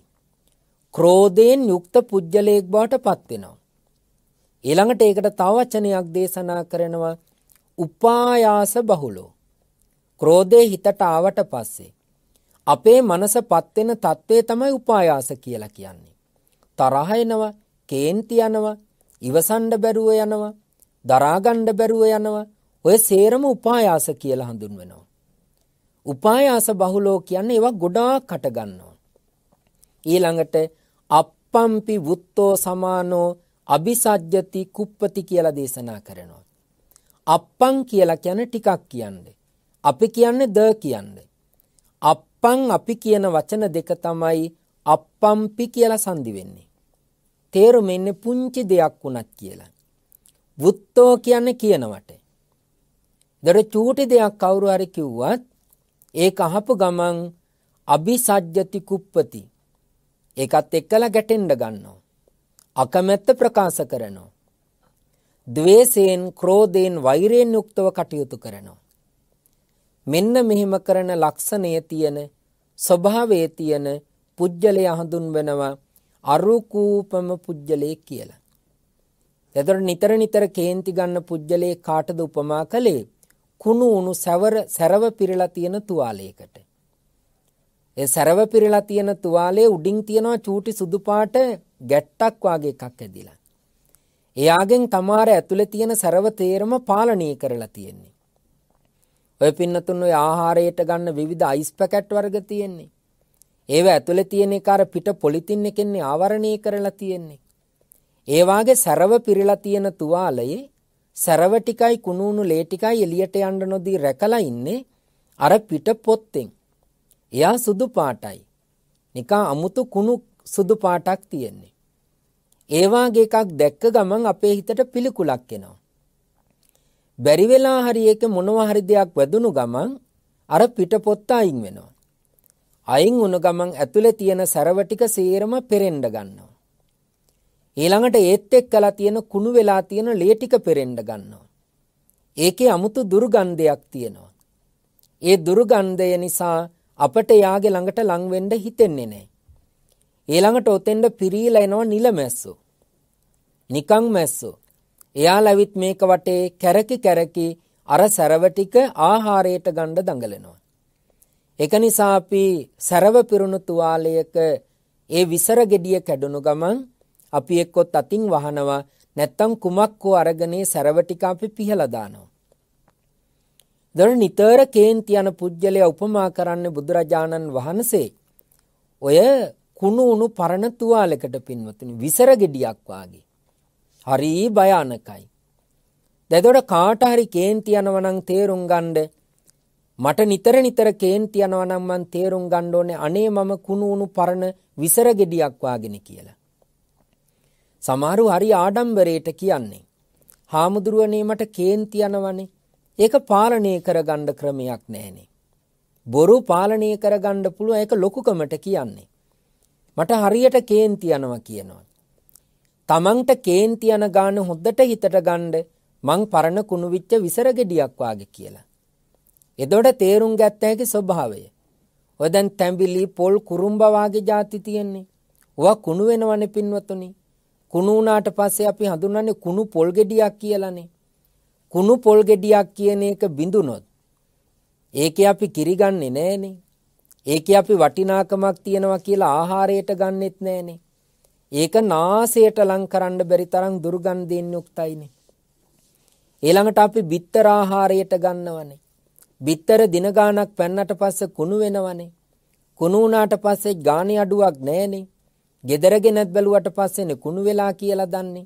ක්‍රෝධයෙන් යුක්ත පුද්ගලයෙක් බවට පත්වෙනවා. ඊළඟට ඒකට තවචනයක් දේශනා කරනවා උපායාස බහුලෝ. ක්‍රෝධය හිතට ආවට පස්සේ. අපේ මනස පත්වෙන තත්ත්වය තමයි උපායාස කියලා කියන්නේ. තරහ එනවා, කේන්ති යනවා, ඉවසන්න බැරුව යනවා, දරාගන්න බැරුව යනවා. ඔය සේරම උපායාස කියලා හඳුන්වනවා. උපායාස බහුලෝ කියන්නේ ඒවා ගොඩාක් කටගන්නවා. ඊළඟට අප්පම්පි වුත්තෝ සමානෝ අභිසජ්ජති කුප්පති කියලා දේශනා කරනවා. අප්පං කියලා කියන ටිකක් කියන්නේ. අපි කියන්නේ ද කියන්නේ. අප්පං අපි කියන වචන දෙක තමයි අප්පම්පි කියලා සංදි වෙන්නේ. තේරුම එන්නේ පුංචි දෙයක් වුණත් කියලා. වුත්තෝ කියන්නේ කියනවට. දර චූටි දෙයක් කවුරු හරි කිව්වත් ඒක අහපු ගමන් අභිසජ්ජති කුප්පති. ඒකත් එක්කලා ගැටෙන්න ගන්නවා. අකමැත්ත ප්‍රකාශ කරනවා. ද්වේෂයෙන්, ක්‍රෝධයෙන්, වෛරයෙන් යුක්තව කටයුතු කරනවා. මෙන්න මෙහිම කරන ලක්ෂණය තියෙන ස්වභාවයේ තියෙන පුජ්‍යලයා හඳුන්වනවා අරුකූපම පුජ්‍යලේ කියලා. එතකොට නිතර නිතර කේන්ති ගන්න පුජ්‍යලේ කාටද උපමා කළේ? කුණු උණු සැවර සැරව පිරලා තියෙන තුවාලයකට. ඒ සැරව පිරලා තියෙන තුවාලේ උඩින් තියෙනවා චූටි සුදු පාට ගැට්ටක් වගේ එකක් ඇදිලා. එයාගෙන් තමාර ඇතුලේ තියෙන සැරව තේරම පාලනය කරලා තියෙන්නේ. ඔය පින්නතුන් ඔය ආහාරයට ගන්න විවිධ අයිස් පැකට් වර්ග තියෙන්නේ. ඒව ඇතුලේ තියෙන එක අර පිට පොලිතින් එකෙන් ආවරණය කරලා තියෙන්නේ. ඒ වාගේ සැරව පිරලා තියෙන තුවාලයේ සැරව ටිකයි කුණුණු ලේ ටිකයි එළියට යන්න නොදී රැකලා ඉන්නේ අර පිට පොත්තෙන්. එයා සුදු පාටයි. නිකා අමුතු කුණු සුදු පාටක් තියෙන්නේ. ඒ වාගේ එකක් දැක්ක ගමන් අපේ හිතට පිළිකුලක් එනවා. බැරි වෙලා හරි ඒක මොනවා හරි දෙයක් වැදුණු ගමන් අර පිටපොත්ත අයින් වෙනවා. අයින් වුණ ගමන් ඇතුලේ තියෙන සරව ටික සේරම පෙරෙන්න ගන්නවා. ඊළඟට ඒත් එක් කලා තියෙන කුණු වෙලා තියෙන ලේටික පෙරෙන්ඩ ගන්නවා. ඒකේ අමුතු දුර්ගන්ධයක් තියෙනවා. ඒ දුර්ගන්ධය නිසා අපට යාගේ ළඟට ලංවෙන්ඩ හිතෙන්නේ නෑ. ඊළඟට ඔතෙන්ට පිරීල එනවා නිලමැස්සු. නිකං මැස්සු. එයා ලැවිත් මේක වටේ කැරකි කැරකි අර සැරවටික ආහාරයට ගණ්ඩ දඟලෙනවා. එක නිසා අපි සැරව පිරුණු තුවාලයක ඒ විසර ගෙඩිය කැඩුණු ගමන් අපි එක්කොත් අතින් වහනවා නැත්තම් කුමක් හෝ අරගනේ සැරව ටික අපි පිහලා දානවා. දර නිතර කේන්ති යන පුජ්‍යලයා උපමා කරන්නේ බුදුරජාණන් වහන්සේ. ඔය කුණු උණු පරණ තුවාලයකට පින්වතුනි විසර ගෙඩියක් වාගේ. හරි භයානකයි. දැදොට කාට හරි කේන්ති යනවා නම් තේරුම් ගන්නේ මට නිතර නිතර කේන්ති යනවා නම් මං තේරුම් ගන්න ඕනේ අනේ මම කුණු උණු පරණ විසර ගෙඩියක් වාගෙන කියලා. සමහරු හරි ආඩම්බරයට කියන්නේ. හාමුදුරුවනීමට කේන්ති යනවනේ. ඒක පාලනය කරගණ්ඩ ක්‍රමයක් නෑනේ. බොරු පාලනය කරගණ්ඩ පුළුව එක ලොකුකමට කියන්නේ. මට හරියට කේන්ති යනව කියනවා. තමන්ට කේන්ති යන ගාන හොද්දට හිතට ගණ්ඩ මං පරණ කුණුවිච්ච විසරගෙඩියක් වාගේ කියලා. එදොට තේරුම් ගත්ත හැකි ස්වභාවය. ඔදැන් තැඹිලි පොල් කුරුම්බවාගේ ජාති තියෙන්නේ. වා කුණු වෙනවන පින්වතුනි කුණු වුණාට පස්සේ අපි හඳුන්වන්නේ කුණු පොල් ගෙඩියක් කියලානේ. කුණු පොල් ගෙඩියක් කියන එක බිඳුනොත් ඒකේ අපි කිරි ගන්නෙ නෑනේ. ඒකේ අපි වටිනාකමක් තියනවා කියලා ආහාරයට ගන්නෙත් නෑනේ. ඒක නාසයට ලං කරන්න බැරි තරම් දුර්ගන්ධයෙන් යුක්තයිනේ. ඊළඟට අපි bitter ආහාරයට ගන්නවනේ. bitter දින ගාණක් පැන්නට පස්සේ කුණු වෙනවනේ. කුණු වුණාට පස්සේ ගාණේ අඩුවක් නෑනේ. gedara genat බැලුවට පස්සේනේ කුණු වෙලා කියලා දන්නේ.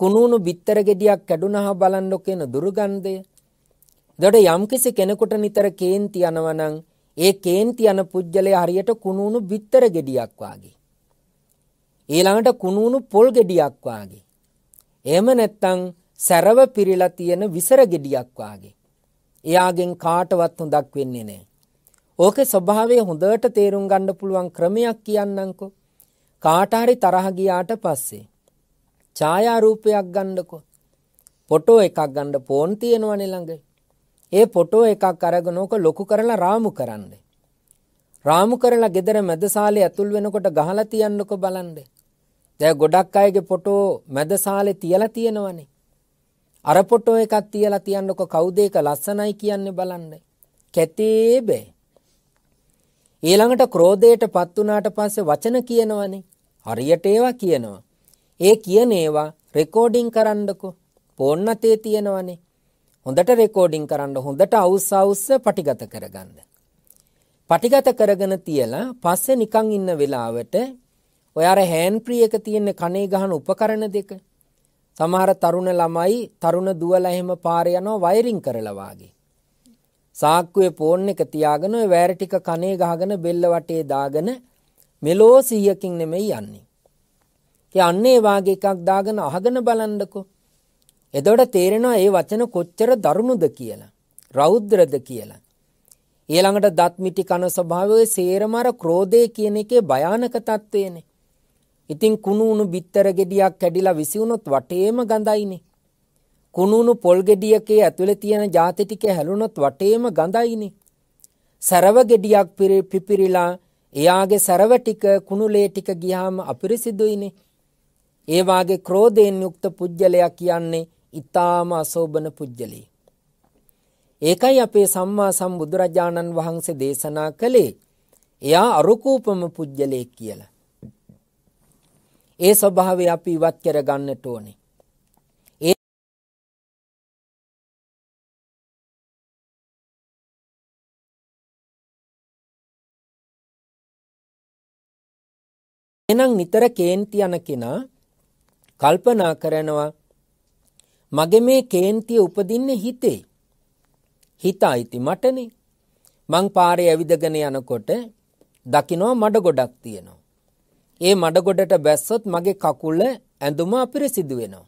කුණුණු බිත්තර ගෙඩියක් කැඩුනහම බලන්න කියන දුර්ගන්ධය. එතකොට යම්කිසි කෙනෙකුට නිතර කේන්ති යනවනම් ඒ කේන්ති යන පුජ්‍යලේ හරියට කුණුණු බිත්තර ගෙඩියක් වාගේ. ඊළඟට කුණුණු පොල් ගෙඩියක් වාගේ. එහෙම නැත්නම් සැරව පිරීලා තියෙන විසර ගෙඩියක් වාගේ. එයාගෙන් කාටවත් හොඳක් වෙන්නේ නැහැ. ඕකේ ස්වභාවය හොඳට තේරුම් ගන්න පුළුවන් ක්‍රමයක් කියන්නම්කෝ. කාටහරි තරහ ගියාට පස්සේ ඡායාරූපයක් ගන්නකො ෆොටෝ එකක් ගන්න ෆෝන් තියෙනවනේ ළඟ. ඒ ෆොටෝ එකක් අරගෙන ඕක ලොකු කරලා රාමු කරන්න. රාමු කරලා ගෙදර මැදසාලේ ඇතුල් වෙනකොට ගහලා තියන්නකො බලන්න. දැන් ගොඩක් අයගේ ෆොටෝ මැදසාලේ තියලා තියෙනවනේ. අර ෆොටෝ එකක් තියලා තියන්නකො කවුද ඒක ලස්සනයි කියන්නේ බලන්න. කැතේ බෑ. ඊළඟට ක්‍රෝධයට පත් වුණාට පස්සේ වචන කියනවනේ. හරියට ඒවා කියනවා. ඒ කියන ඒවා රෙකෝඩිං කරන්නකෝ. පොන්නතේ තියෙනවනේ. හොඳට රෙකෝඩිං කරන්න හොඳට අවුස් අවුස්ස පටිගත කරගන්න. පටිගත කරගෙන තියලා පස්සේ නිකන් ඉන්න වෙලාවට ඔය අර හෑන් ප්‍රී එක තියෙන කනේ ගහන උපකරණ දෙක සමහර තරුණ ළමයි තරුණ දුවලා එහෙම පාරේ යනවා වයරින් කරලා වාගේ. සාක්කුවේ ෆෝන් එක තියාගෙන ඔය වෑර ටික කනේ ගහගෙන බෙල්ල වටේ දාගෙන මෙලෝ සීයකින් නෙමෙයි යන්නේ. යන්නේ වාගේ එකක් දාගෙන අහගෙන බලන්නකෝ. එතකොට තේරෙනවා ඒ වචන කොච්චර දරුණුද කියලා. රෞද්‍රද කියලා. ඊළඟට දත් මිටි කන ස්වභාවයේ සේරමර ක්‍රෝධය කියන එකේ භයානක తත්වේනේ. ඉතින් කුණු උණු බිත්තර ගෙඩියක් කැඩිලා විසිුණොත් වටේම ගඳයිනේ. කුණු උණු පොල් ගෙඩියකේ ඇතුලේ තියෙන ಜಾති ටික හැලුණොත් වටේම ගඳයිනේ. සරව ගෙඩියක් පිපිරිලා එයාගේ සරව ටික කුණුලේ ටික ගියාම අපිරිසිදුයිනේ. ඒ වාගේ ක්‍රෝධයෙන් යුක්ත පුජ්‍යලයා කියන්නේ ඊ타ම අසෝබන පුජ්‍යලී. ඒකයි අපේ සම්මා සම්බුදුරජාණන් වහන්සේ දේශනා කළේ. එයා අරුකූපම පුජ්‍යලෙක් කියලා. ඒ ස්වභාවය අපි ඉවත් කර ගන්නට ඕනේ. එහෙනම් නිතර කේන්ති යන කෙනා කල්පනා කරනවා මගේ මේ කේන්තිය උපදින්නේ හිතේ. හිත අයිති මටනේ. මං පාරේ ඇවිදගෙන යනකොට දකිනවා මඩ ගොඩක් තියෙනවා. ඒ මඩ ගොඩට බැස්සොත් මගේ කකුල ඇඳුම අපිරිසිදු වෙනවා.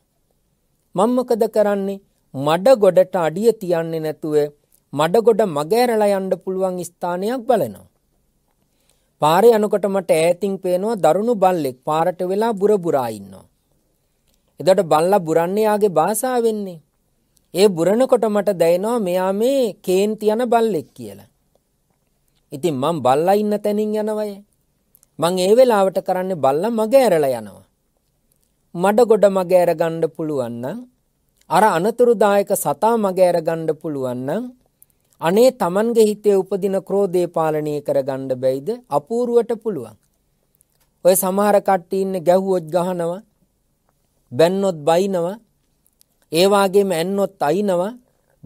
මම මොකද කරන්නේ? මඩ ගොඩට අඩිය තියන්නේ නැතුව මඩ ගොඩ මගහැරලා යන්න පුළුවන් ස්ථානයක් බලනවා. පාරේ යනකොට මට ඈතින් පේනවා දරුණු බල්ලෙක් පාරට වෙලා බුරබුරා ඉන්නවා. එදට බල්ලා බුරන්නේ යාගේ භාෂාව වෙන්නේ. ඒ බුරණකොට මට දැනෙනවා මෙයා මේ කේන්ති යන බල්ලෙක් කියලා. ඉතින් මං බල්ලා ඉන්න තැනින් යනවය. මං ඒ වෙලාවට කරන්නේ බල්ලා මගේ ඇරලා යනවා. මඩ ගොඩ මගේ ඇරගන්න පුළුවන් නම් අර අනතුරුදායක සතා මගේ ඇරගන්න පුළුවන් නම් අනේ Tamanගේ හිතේ උපදින ක්‍රෝධය පාලනය කරගන්න බැයිද? අපූර්වට පුළුවන්. ඔය සමහර කට්ටිය ඉන්න ගැහුවොත් ගහනවා. බැන්නොත් බයිනවා. ඒ වාගේම ඇන්නොත් අයිනවා.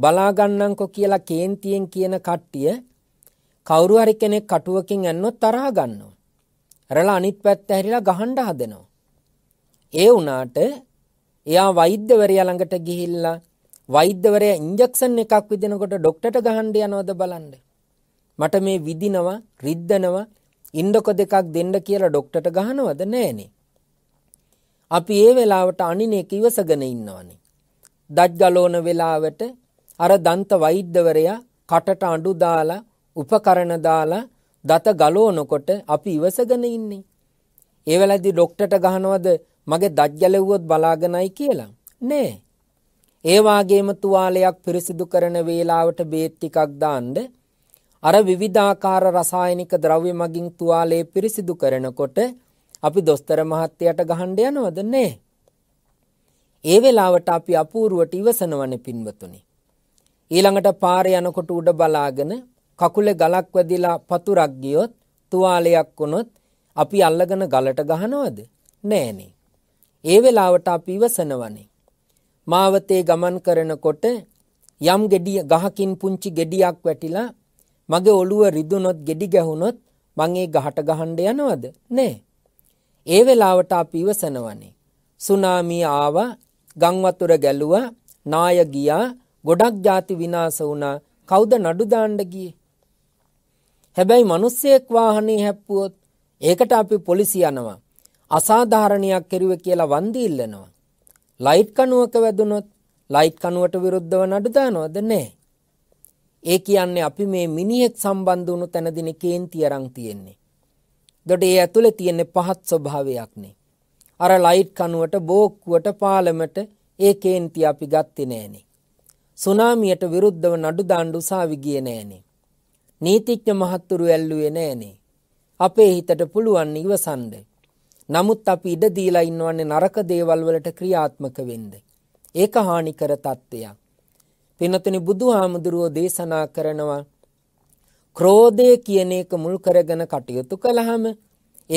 බලාගන්නම්කෝ කියලා කේන්තියෙන් කියන කට්ටිය කවුරු හරි කෙනෙක් කටුවකින් ඇන්නොත් තරහ ගන්නවා. ඇරලා අනිත් පැත්ත ඇරිලා ගහන්න හදනවා. ඒ වුණාට එයා වෛද්‍යවරයා ළඟට ගිහිල්ලා වෛද්‍යවරයා ඉන්ජෙක්ෂන් එකක් විදිනකොට ඩොක්ටරට ගහන්න යනවද බලන්න. මට මේ විදිනවා, රිද්දනවා, ඉන්ඩකො දෙකක් දෙන්න කියලා ඩොක්ටරට ගහනවද නෑනේ. අපි ඒ වෙලාවට අනින එක ඉවසගෙන ඉන්නවනේ. දත් ගලෝන වෙලාවට අර දන්ත වෛද්‍යවරයා කටට අඬු දාලා, උපකරණ දාලා දත ගලෝනකොට අපි ඉවසගෙන ඉන්නේ. ඒ වෙලාවේදී ඩොක්ටරට ගහනවද මගේ දත් ගැලෙව්වොත් බලාගෙනයි කියලා. නෑ. ඒ වාගේම තුවාලයක් පිරිසිදු කරන වේලාවට බේත් ටිකක් දාන්න. අර විවිධාකාර රසායනික ද්‍රව්‍ය මගින් තුවාලේ පිරිසිදු කරනකොට අපි දොස්තර මහත්තයට ගහන්න යනවද නෑ. ඒ වෙලාවට අපි අපූර්වට ඉවසනවනේ පින්වතුනි. ඊළඟට පාරේ යනකොට උඩ බලාගෙන කකුලේ ගලක් වැදිලා පතුරක් ගියොත් තුවාලයක් වුණොත් අපි අල්ලගෙන ගලට ගහනවද? නෑනේ. ඒ වෙලාවට අපි ඉවසනවනේ. මාවතේ ගමන් කරනකොට යම් ගෙඩිය ගහකින් පුංචි ගෙඩියක් වැටිලා මගේ ඔළුව රිදුනොත් ගෙඩි ගැහුණොත් මං ඒ ගහට ගහන්න යනවද? නෑ. ඒ වෙලාවට අපි ඉවසනවනේ. සුනාමිය ආවා, ගම් වතුර ගැලුවා, නාය ගියා, ගොඩක් ಜಾති විනාශ වුණා. කවුද නඩු දාන්න ගියේ? හැබැයි මිනිස්සෙක් වාහනේ හැප්පුවොත් ඒකට අපි පොලිසිය යනවා. අසාධාරණයක් කෙරුවේ කියලා වන්දි ඉල්ලනවා. ලයිට් කණුවක වැදුනොත් ලයිට් කණුවට විරුද්ධව නඩු දානවද නැහැ. ඒ කියන්නේ අපි මේ මිනිහෙක් සම්බන්ධ වුණු තැනදින කේන්ති අරන් තියෙන්නේ. දොට ඒ ඇතුළේ තියෙන පහත් ස්වභාවයක් නේ. අර ලයිට් කණුවට බෝක්කුවට පාලමට ඒ කේන්ති අපි ගත්තේ නෑනේ. සුනාමියට විරුද්ධව නඩු දාණ්ඩු සාවි ගියේ නෑනේ. නීතිඥ මහත්තුරු ඇල්ලුවේ නෑනේ. අපේ හිතට පුළුවන් ඉවසන්නේ නමුත් අපි ඉඩ දීලා ඉන්නවන්නේ නරක දේවල් වලට ක්‍රියාත්මක වෙන්න. ඒක හානිකර තත්ත්වයක්. පින්නතුනි බුදුහාමුදුරුවෝ දේශනා කරනවා ක්‍රෝධය කියන එක මුල් කරගෙන කටයුතු කළාම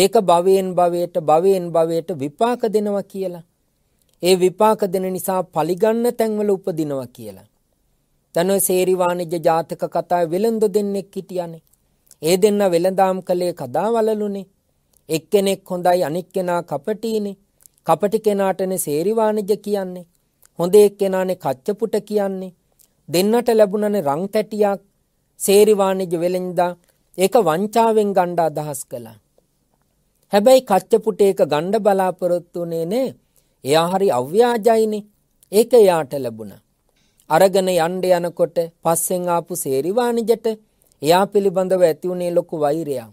ඒක භවයෙන් භවයට භවයෙන් භවයට විපාක දෙනවා කියලා. ඒ විපාක දෙන නිසා පලිගන්න තැන්වල උපදිනවා කියලා. තනෝ සේරිවාණිජ ජාතක කතා වෙළඳ දෙන්නෙක් හිටියානේ. ඒ දෙන්න වෙළඳාම් කළේ කදාවලලුනේ. එක්කෙනෙක් හොඳයි අනික් කෙනා කපටිනේ. කපටි කෙනාටනේ සේරිවාණිජ කියන්නේ. හොඳ එක්කෙනානේ කච්චපුට කියන්නේ. දෙන්නට ලැබුණනේ රං තැටියක් සේරිවාණිජ වෙලෙන්දා ඒක වංචාවෙන් ගණ්ඩ අදහස් කළා. හැබැයි කච්චපුට ඒක ගණ්ඩ බලාපොරොත්තු වුණේ නේ. එයා හරි අව්‍යාජයිනේ. ඒක එයාට ලැබුණා. අරගෙන යන්න යනකොට පස්සෙන් ආපු සේරිවාණිජට එයා පිළිබඳව ඇති වුණේ ලොකු වෛරයක්.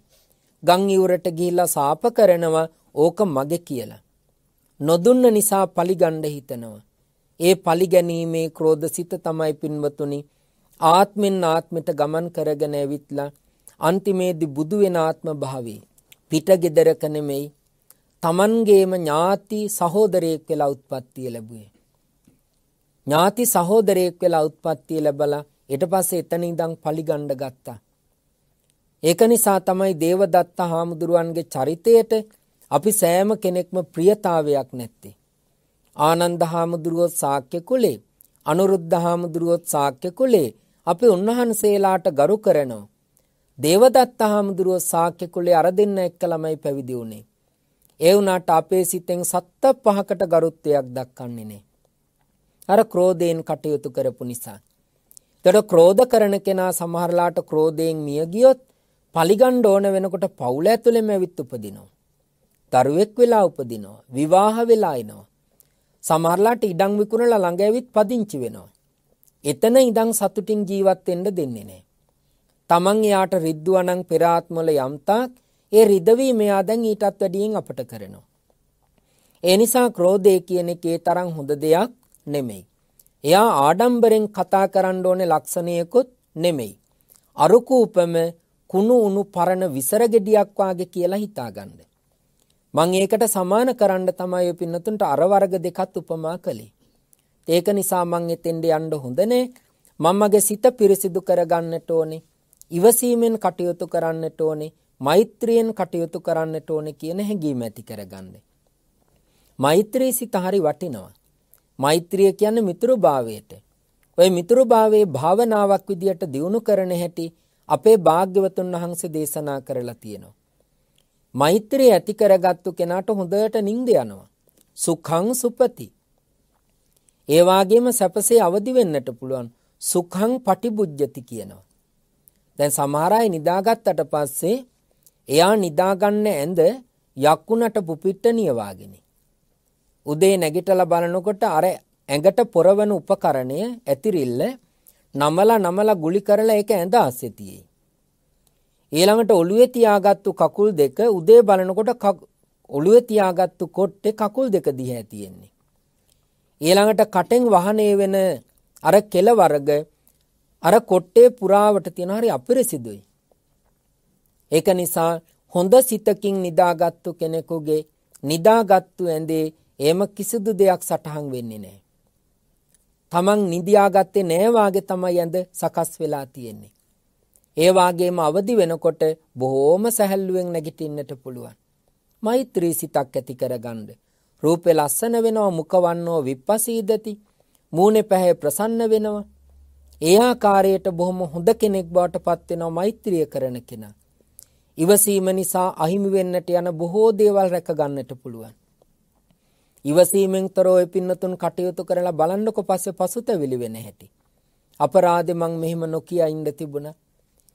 ගං ඉවුරට ගිහිල්ලා සාප කරනවා ඕක මගේ කියලා. නොදුන්න නිසා පලිගණ්ඩ හිතනවා. ඒ පලිගැනීමේ ක්‍රෝධ සිත තමයි පින්වතුනි ආත්මෙන් ආත්මට ගමන් කරගෙන ඇවිත්ලා අන්තිමේදී බුදු වෙන ආත්ම භාවයේ පිටගෙදරක නෙමෙයි තමන්ගේම ඥාති සහෝදරයෙක් වෙලා උත්පත්තිය ලැබුවේ. ඥාති සහෝදරයෙක් වෙලා උත්පත්තිය ලැබලා ඊට පස්සේ එතන ඉඳන් පලිගණ්ඩ ගත්තා. ඒක නිසා තමයි දේවදත්ත හාමුදුරුවන්ගේ චරිතයට අපි සෑම කෙනෙක්ම ප්‍රියතාවයක් නැත්තේ. ආනන්ද හාමුදුරුවොත් සාක්‍ය කුලේ, අනුරුද්ධ හාමුදුරුවොත් සාක්‍ය කුලේ අපි උන්වහන්සේලාට ගරු කරනවා. දේවදත්ත හාමුදුරුවෝ සාක්‍ය කුලේ අර දෙන්න එක්ක ළමයි පැවිදි වුණේ. ඒ වුණාට අපේ සිතෙන් සත්ත පහකට ගරුත්වයක් දක්වන්නේ නැහැ. අර ක්‍රෝධයෙන් කටයුතු කරපු නිසා. එතකොට ක්‍රෝධ කරන කෙනා සමහරලාට ක්‍රෝධයෙන් මිය ගියොත් පලිගණ්ඩ ඕන වෙනකොට පවුල ඇතුළෙම ඇවිත් උපදිනවා. දරුවෙක් වෙලා උපදිනවා. විවාහ වෙලා එනවා. සමහරලාට ඉඩම් විකුණලා ළඟ ඇවිත් පදිංචි වෙනවා. එතන ඉඳන් සතුටින් ජීවත් වෙන්න දෙන්නේ නැහැ. Taman එයාට රිද්දුවනම් පෙර ආත්මවල යම්තාක් ඒ රිදවීම එයා දැන් ඊටත් වැඩියෙන් අපට කරනවා. ඒ නිසා ක්‍රෝධය කියන එකේ තරම් හොඳ දෙයක් නෙමෙයි. එයා ආඩම්බරෙන් කතා කරන්න ඕනේ ලක්ෂණයකුත් නෙමෙයි. අරුකූපම කුණු උණු පරණ විසර ගෙඩියක් වාගේ කියලා හිතාගන්න. මං ඒකට සමාන කරන්න තමයි පින්නතුන්ට අර වර්ග දෙකත් උපමා කළේ. ඒක නිසා මං එතෙන්ට යන්න හොඳනේ. මමගේ සිත පිරිසිදු කරගන්නට ඕනේ. ඉවසීමෙන් කටයුතු කරන්නට ඕනේ. මෛත්‍රියෙන් කටයුතු කරන්නට ඕනේ කියන හැඟීම ඇති කරගන්න. මෛත්‍රී සිත හරි වටිනවා. මෛත්‍රිය කියන්නේ මිතුරු භාවයට. ඔය මිතුරු භාවයේ භාවනාවක් විදියට දියුණු කරන හැටි අපේ භාග්‍යවතුන් වහන්සේ දේශනා කරලා තියෙනවා. මෛත්‍රිය ඇති කරගත්තු කෙනාට හොඳට නිින්ද යනවා. සුඛං සුපති. ඒ වාගේම සැපසේ අවදි වෙන්නට පුළුවන් සුඛං පටිබුද්ධති කියනවා. දැන් සමහර අය නිදාගත්තට පස්සේ එයා නිදාගන්න ඇඳ යක්කුණට පුපිට්ටනිය වාගෙන. උදේ නැගිටලා බලනකොට අර ඇඟට පොරවන උපකරණය ඇතිරිල්ල නමලා නමලා ගුලි කරලා ඒක ඇඳ අස්සේ තියෙයි. ඊළඟට ඔළුවේ තියාගත්තු කකුල් දෙක උදේ බලනකොට ඔළුවේ තියාගත්තු කොට්ටේ කකුල් දෙක දිහා තියෙන්නේ. ඊළඟට කටෙන් වහනේ වෙන අර කෙල වර්ග අර කොට්ටේ පුරාවට තියෙන හරි අපිරිසිදුයි. ඒක නිසා හොඳ සිතකින් නිදාගත්තු කෙනෙකුගේ නිදාගත්තු ඇඳේ එහෙම කිසිදු දෙයක් සටහන් වෙන්නේ නැහැ. තමන් නිදියාගත්තේ නෑවාගේ තමයි ඇඳ සකස් වෙලා තියෙන්නේ. ඒවාගේම අවදි වෙනකොට බොහෝම සැහැල්ලුවෙන් නැගිටින්නට පුළුවන්. මෛත්‍රී සිතක් ඇති කරගණ්ඩ. රූපෙ ලස්සන වෙනවා මුකවන්නෝ විප්පසීදති මූනෙ පැහැ ප්‍රසන්න වෙනවා. ඒ ආකාරයට බොහොම හොඳ කෙනෙක් බවට පත්වෙනවා මෛත්‍රිය කරන කෙනා. ඉවසීම නිසා අහිමිවෙන්නට යන බොහෝ දේවල් රැක ගන්නට පුළුවන්. ඉවසීමෙන් තොරව පින්නතුන් කටයුතු කරලා බලන්නකො පස්සේ පසුතැවිලි වෙන හැටි. අපරාධෙ මං මෙහෙම නොකිය ඉන්න තිබුණා.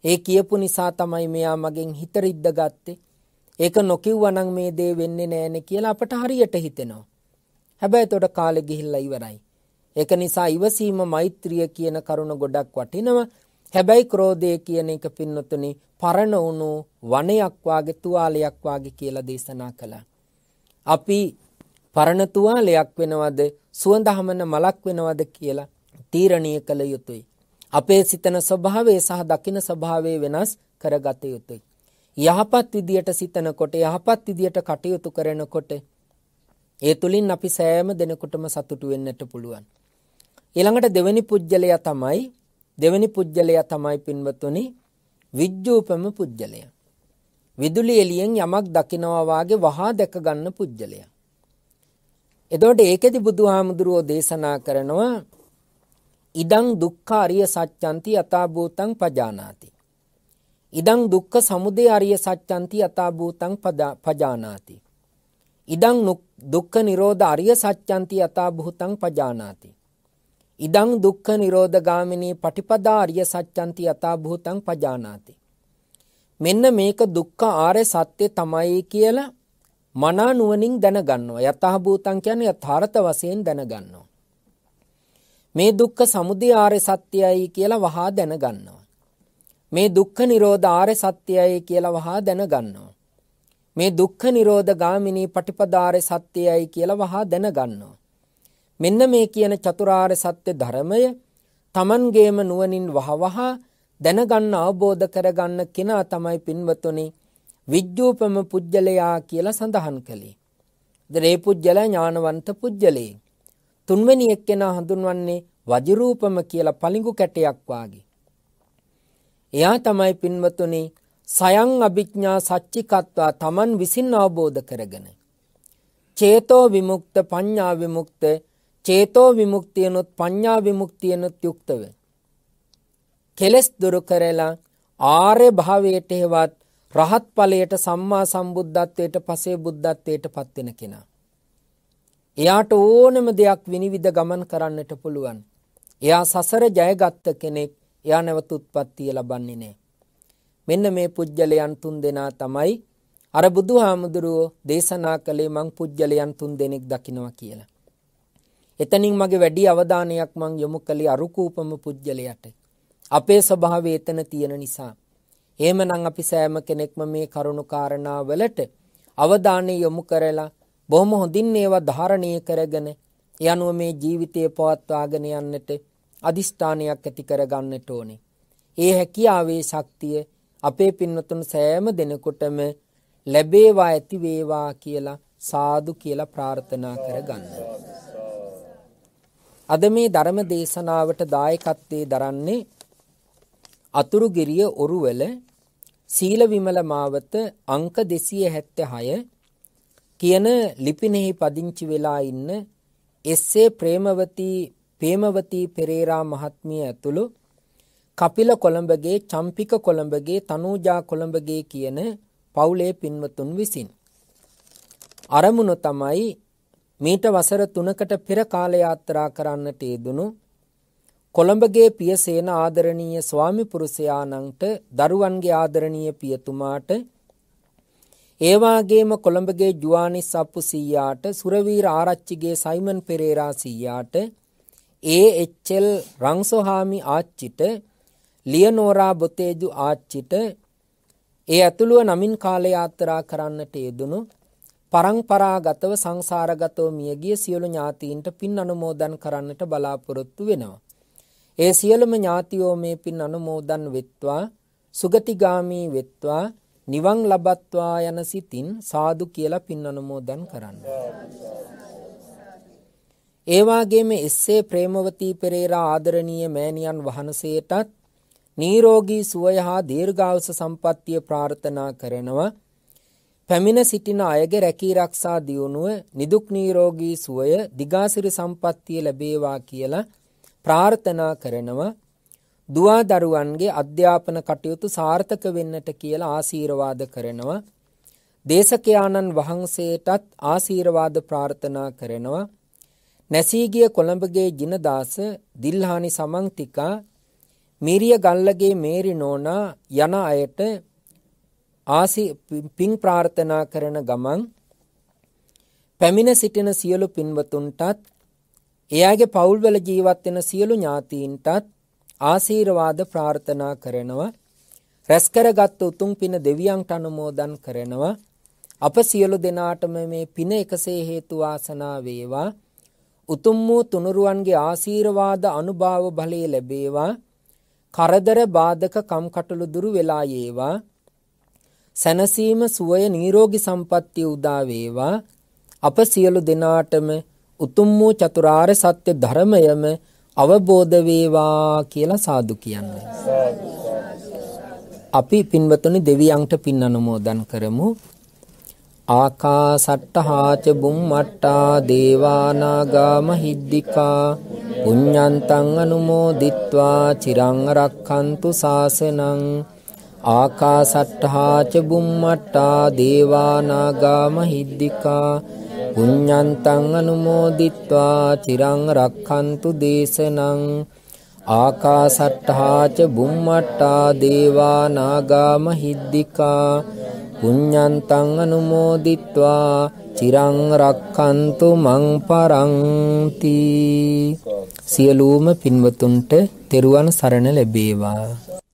ඒ කියපු නිසා තමයි මෙයා මගෙන් හිත රිද්ද ගත්තේ. ඒක නොකිව්වනම් මේ දේ වෙන්නේ නෑනේ කියලා අපට හරියට හිතෙනවා. හැබැයි එතකොට කාලෙ ගිහිල්ලා ඉවරයි. ඒක නිසා ඉවසීම මෛත්‍රිය කියන කරුණ ගොඩක් වටිනවා. හැබැයි ක්‍රෝධය කියන එක පින්නතුනි පරණ වුණු වනයක් වාගේ තුවාලයක් වාගේ කියලා දේශනා කළා. අපි පරණ තුවාලයක් වෙනවද සුවඳ හමන මලක් වෙනවද කියලා තීරණය කළ යුතුයි. අපේ සිතන ස්වභාවය සහ දකින ස්වභාවය වෙනස් කරගත යුතුයි. යහපත් විදියට සිතනකොට යහපත් විදියට කටයුතු කරනකොට ඒ තුලින් අපි සෑම දෙනෙකුටම සතුටු වෙන්නට පුළුවන්. ඊළඟට දෙවැනි පුජ්‍යලයා තමයි දෙවැනි පුජ්‍යලයා තමයි පින්වතුනි විජ්ජූපම පුජ්‍යලයා. විදුලි එළියෙන් යමක් දකිනවා වාගේ වහා දැක ගන්න පුජ්‍යලයා. එතකොට ඒකෙදි බුදුහාමුදුරුවෝ දේශනා කරනවා ඉදං දුක්ඛ අරිය සත්‍යන්ති යථාභූතං පජානාති. ඉදං දුක්ඛ සමුදය අරිය සත්‍යන්ති යථාභූතං පජානාති. ඉදං දුක්ඛ නිරෝධ අරිය සත්‍යන්ති යථාභූතං පජානාති. ඉදං දුක්ඛ නිරෝධ ගාමිනී පටිපදා අරිය සත්‍යන්ති යථාභූතං පජානාති. මෙන්න මේක දුක්ඛ ආර්ය සත්‍ය තමයි කියලා මනා නුවණින් දැනගන්නවා. යථාභූතං කියන්නේ යථාර්ථ වශයෙන් දැනගන්නවා. මේ දුක්ඛ සමුදය ආර්ය සත්‍යයයි කියලා වහා දැනගන්නවා. මේ දුක්ඛ නිරෝධ ආර්ය සත්‍යයයි කියලා වහා දැනගන්නවා. මේ දුක්ඛ නිරෝධ ගාමිනී පටිපදාාරය සත්‍යයයි කියලා වහා දැනගන්නවා. මෙන්න මේ කියන චතුරාර්ය සත්‍ය ධර්මය තමන්ගේම නුවණින් වහවහා දැනගන්න අවබෝධ කරගන්න කෙනා තමයි පින්වතුනි විද්‍යූපම පුද්ගලයා කියලා සඳහන් කළේ. දරේ පුද්ගල ඥානවන්ත පුද්ගලයේ. තුන්වැනි එක්කෙනා හඳුන්වන්නේ වජරූපම කියලා පලිඟු කැටයක් වාගේ. එයා තමයි පින්වතුනි සයන් අභිඥා සච්චිකත්වා Taman විසින් අවබෝධ කරගෙන. චේතෝ විමුක්ත පඤ්ඤා විමුක්ත චේතෝ විමුක්තියනොත් පඤ්ඤා විමුක්තියනොත් යුක්තව. කෙලස් දුරු කරලා ආර්ය භාවයට හේවත් රහත් ඵලයට සම්මා සම්බුද්ධත්වයට පසේ බුද්ධත්වයට පත් වෙන කෙනා. එයාට ඕනම දෙයක් විනිවිද ගමන් කරන්නට පුළුවන්. එයා සසර ජයගත්ත කෙනෙක්. එයා නැවත උත්පත්තිය ලබන්නේ නැහැ. මෙන්න මේ පුජ්‍යලයන් තුන් දෙනා තමයි අර බුදුහාමුදුරුවෝ දේශනා කළේ මං පුජ්‍යලයන් තුන් දෙනෙක් දකිනවා කියලා. එතනින් මගේ වැඩි අවධානයක් මං යොමු කළේ අරුකූපම පුජ්‍යලයට. අපේ ස්වභාවය එතන තියෙන නිසා. එහෙමනම් අපි සෑම කෙනෙක්ම මේ කරුණු කාරණාවලට අවධානය යොමු කරලා බොහොම හොඳින් ඒවා ධාරණය කරගෙන ඒ අනුව මේ ජීවිතය පවත්වාගෙන යන්නට අදිෂ්ඨානයක් ඇති කරගන්නට ඕනේ. ඒ හැකියාවේ ශක්තිය අපේ පින්වතුන් සෑම දෙනෙකුටම ලැබේවා ඇති වේවා කියලා සාදු කියලා ප්‍රාර්ථනා කරගන්න. අද මේ ධර්ම දේශනාවට දායකත්වයේ දරන්නේ අතුරුගිරිය ඔරුවල සීල විමල මාවත අංක 276 කියන ලිපිනෙහි පදිංචි වෙලා ඉන්න එස්.ඒ. ප්‍රේමවතී ප්‍රේමවතී පෙරේරා මහත්මිය ඇතුළු කපිල කොළඹගේ චම්පික කොළඹගේ තනූජා කොළඹගේ කියන පවුලේ පින්වතුන් විසින් අරමුණ තමයි මීට වසර 3කට පෙර කාලය යාත්‍රා කරන්නට යෙදුණු කොළඹගේ පියසේන ආදරණීය ස්වාමිපුරුෂයාණන්ට දරුවන්ගේ ආදරණීය පියතුමාට ඒ වාගේම කොළඹගේ ජුවානිස් අප්පු සීයාට සුරවීර ආරච්චිගේ සයිමන් පෙරේරා සීයාට ඒ එච්.එල්. රංසෝහාමි ආච්චිට ලියනෝරා බොතේජු ආච්චිට ඒ ඇතුළුව නමින් කාලය යාත්‍රා කරන්නට යෙදුණු පරම්පරාගතව සංසාරගතව මියගිය සියලු ඥාතීන්ට පින් අනුමෝදන් කරන්නට බලාපොරොත්තු වෙනවා. ඒ සියලුම ඥාතියෝ මේ පින් අනුමෝදන් වෙත්වා සුගතිගාමී වෙත්වා නිවන් ලබත්වා යන සිතින් සාදු කියලා පින් අනුමෝදන් කරන්න. ඒ වාගේම එස්සේ ප්‍රේමවතී පෙරේරා ආදරණීය මෑණියන් වහන්සේටත් නිරෝගී සුවය හා දීර්ඝායුෂ සම්පන්නිය ප්‍රාර්ථනා කරනවා. පැමිණ සිටින අයගේ රැකී ආරක්ෂා දියුණුව නිදුක් නිරෝගී සුවය දිගාසිරි සම්පන්නිය ලැබේවා කියලා ප්‍රාර්ථනා කරනවා දුවා දරුවන්ගේ අධ්‍යාපන කටයුතු සාර්ථක වෙන්නට කියලා ආශීර්වාද කරනවා. දේශකයාණන් වහන්සේටත් ආශීර්වාද ප්‍රාර්ථනා කරනවා. නැසීගිය කොළඹගේ ජිනදාස දිල්හානි සමන්තිකා මිරිය ගල්ලගේ මේරි නෝනා යන අයට ආසි පිං ප්‍රාර්ථනා කරන ගමන් පැමිණ සිටින සියලු පින්වතුන්ටත් ඒ අයගේ පවුල්වල ජීවත් වෙන සියලු ඥාතීන්ටත් ආශිර්වාද ප්‍රාර්ථනා කරනවා. රැස්කරගත් උතුම් පින දෙවියන්ට අනුමෝදන් කරනවා. අප සියලු දෙනාටම මේ පින එකසේ හේතු වාසනා වේවා. උතුම් වූ තුනුරුවන්ගේ ආශිර්වාද අනුභව බලය ලැබේවා. කරදර බාධක කම්කටොළු දුරු වෙලා යේවා. සැනසීම සුවය නිරෝගී සම්පන්නිය උදා වේවා. අප සියලු දෙනාටම උතුම් වූ චතුරාර්ය සත්‍ය ධර්මයම අවබෝධ වේවා කියලා සාදු කියන්න. අපි පින්වතුනි දෙවියන්ට පින් අනුමෝදන් කරමු. ආකාසට්ටහාච බුම්මට්ටා දේවානාගා මහිද්దికා පුඤ්ඤන්තං අනුමෝදිත්වා චිරං රක්ඛන්තු සාසනං ආකාසට්ටහාච බුම්මට්ටා දේවානාගා මහිද්దికා පුඤ්ඤන්තං අනුමෝදිත්වා චිරං රක්ඛන්තු දේශනං ආකාසට්ඨා ච බුම්මට්ටා දේවා නාග මහිද්దికා පුඤ්ඤන්තං අනුමෝදිත්වා චිරං රක්ඛන්තු මං පරන්ති සියලුම පින්වතුන්ට තෙරුවන් සරණ ලැබේවා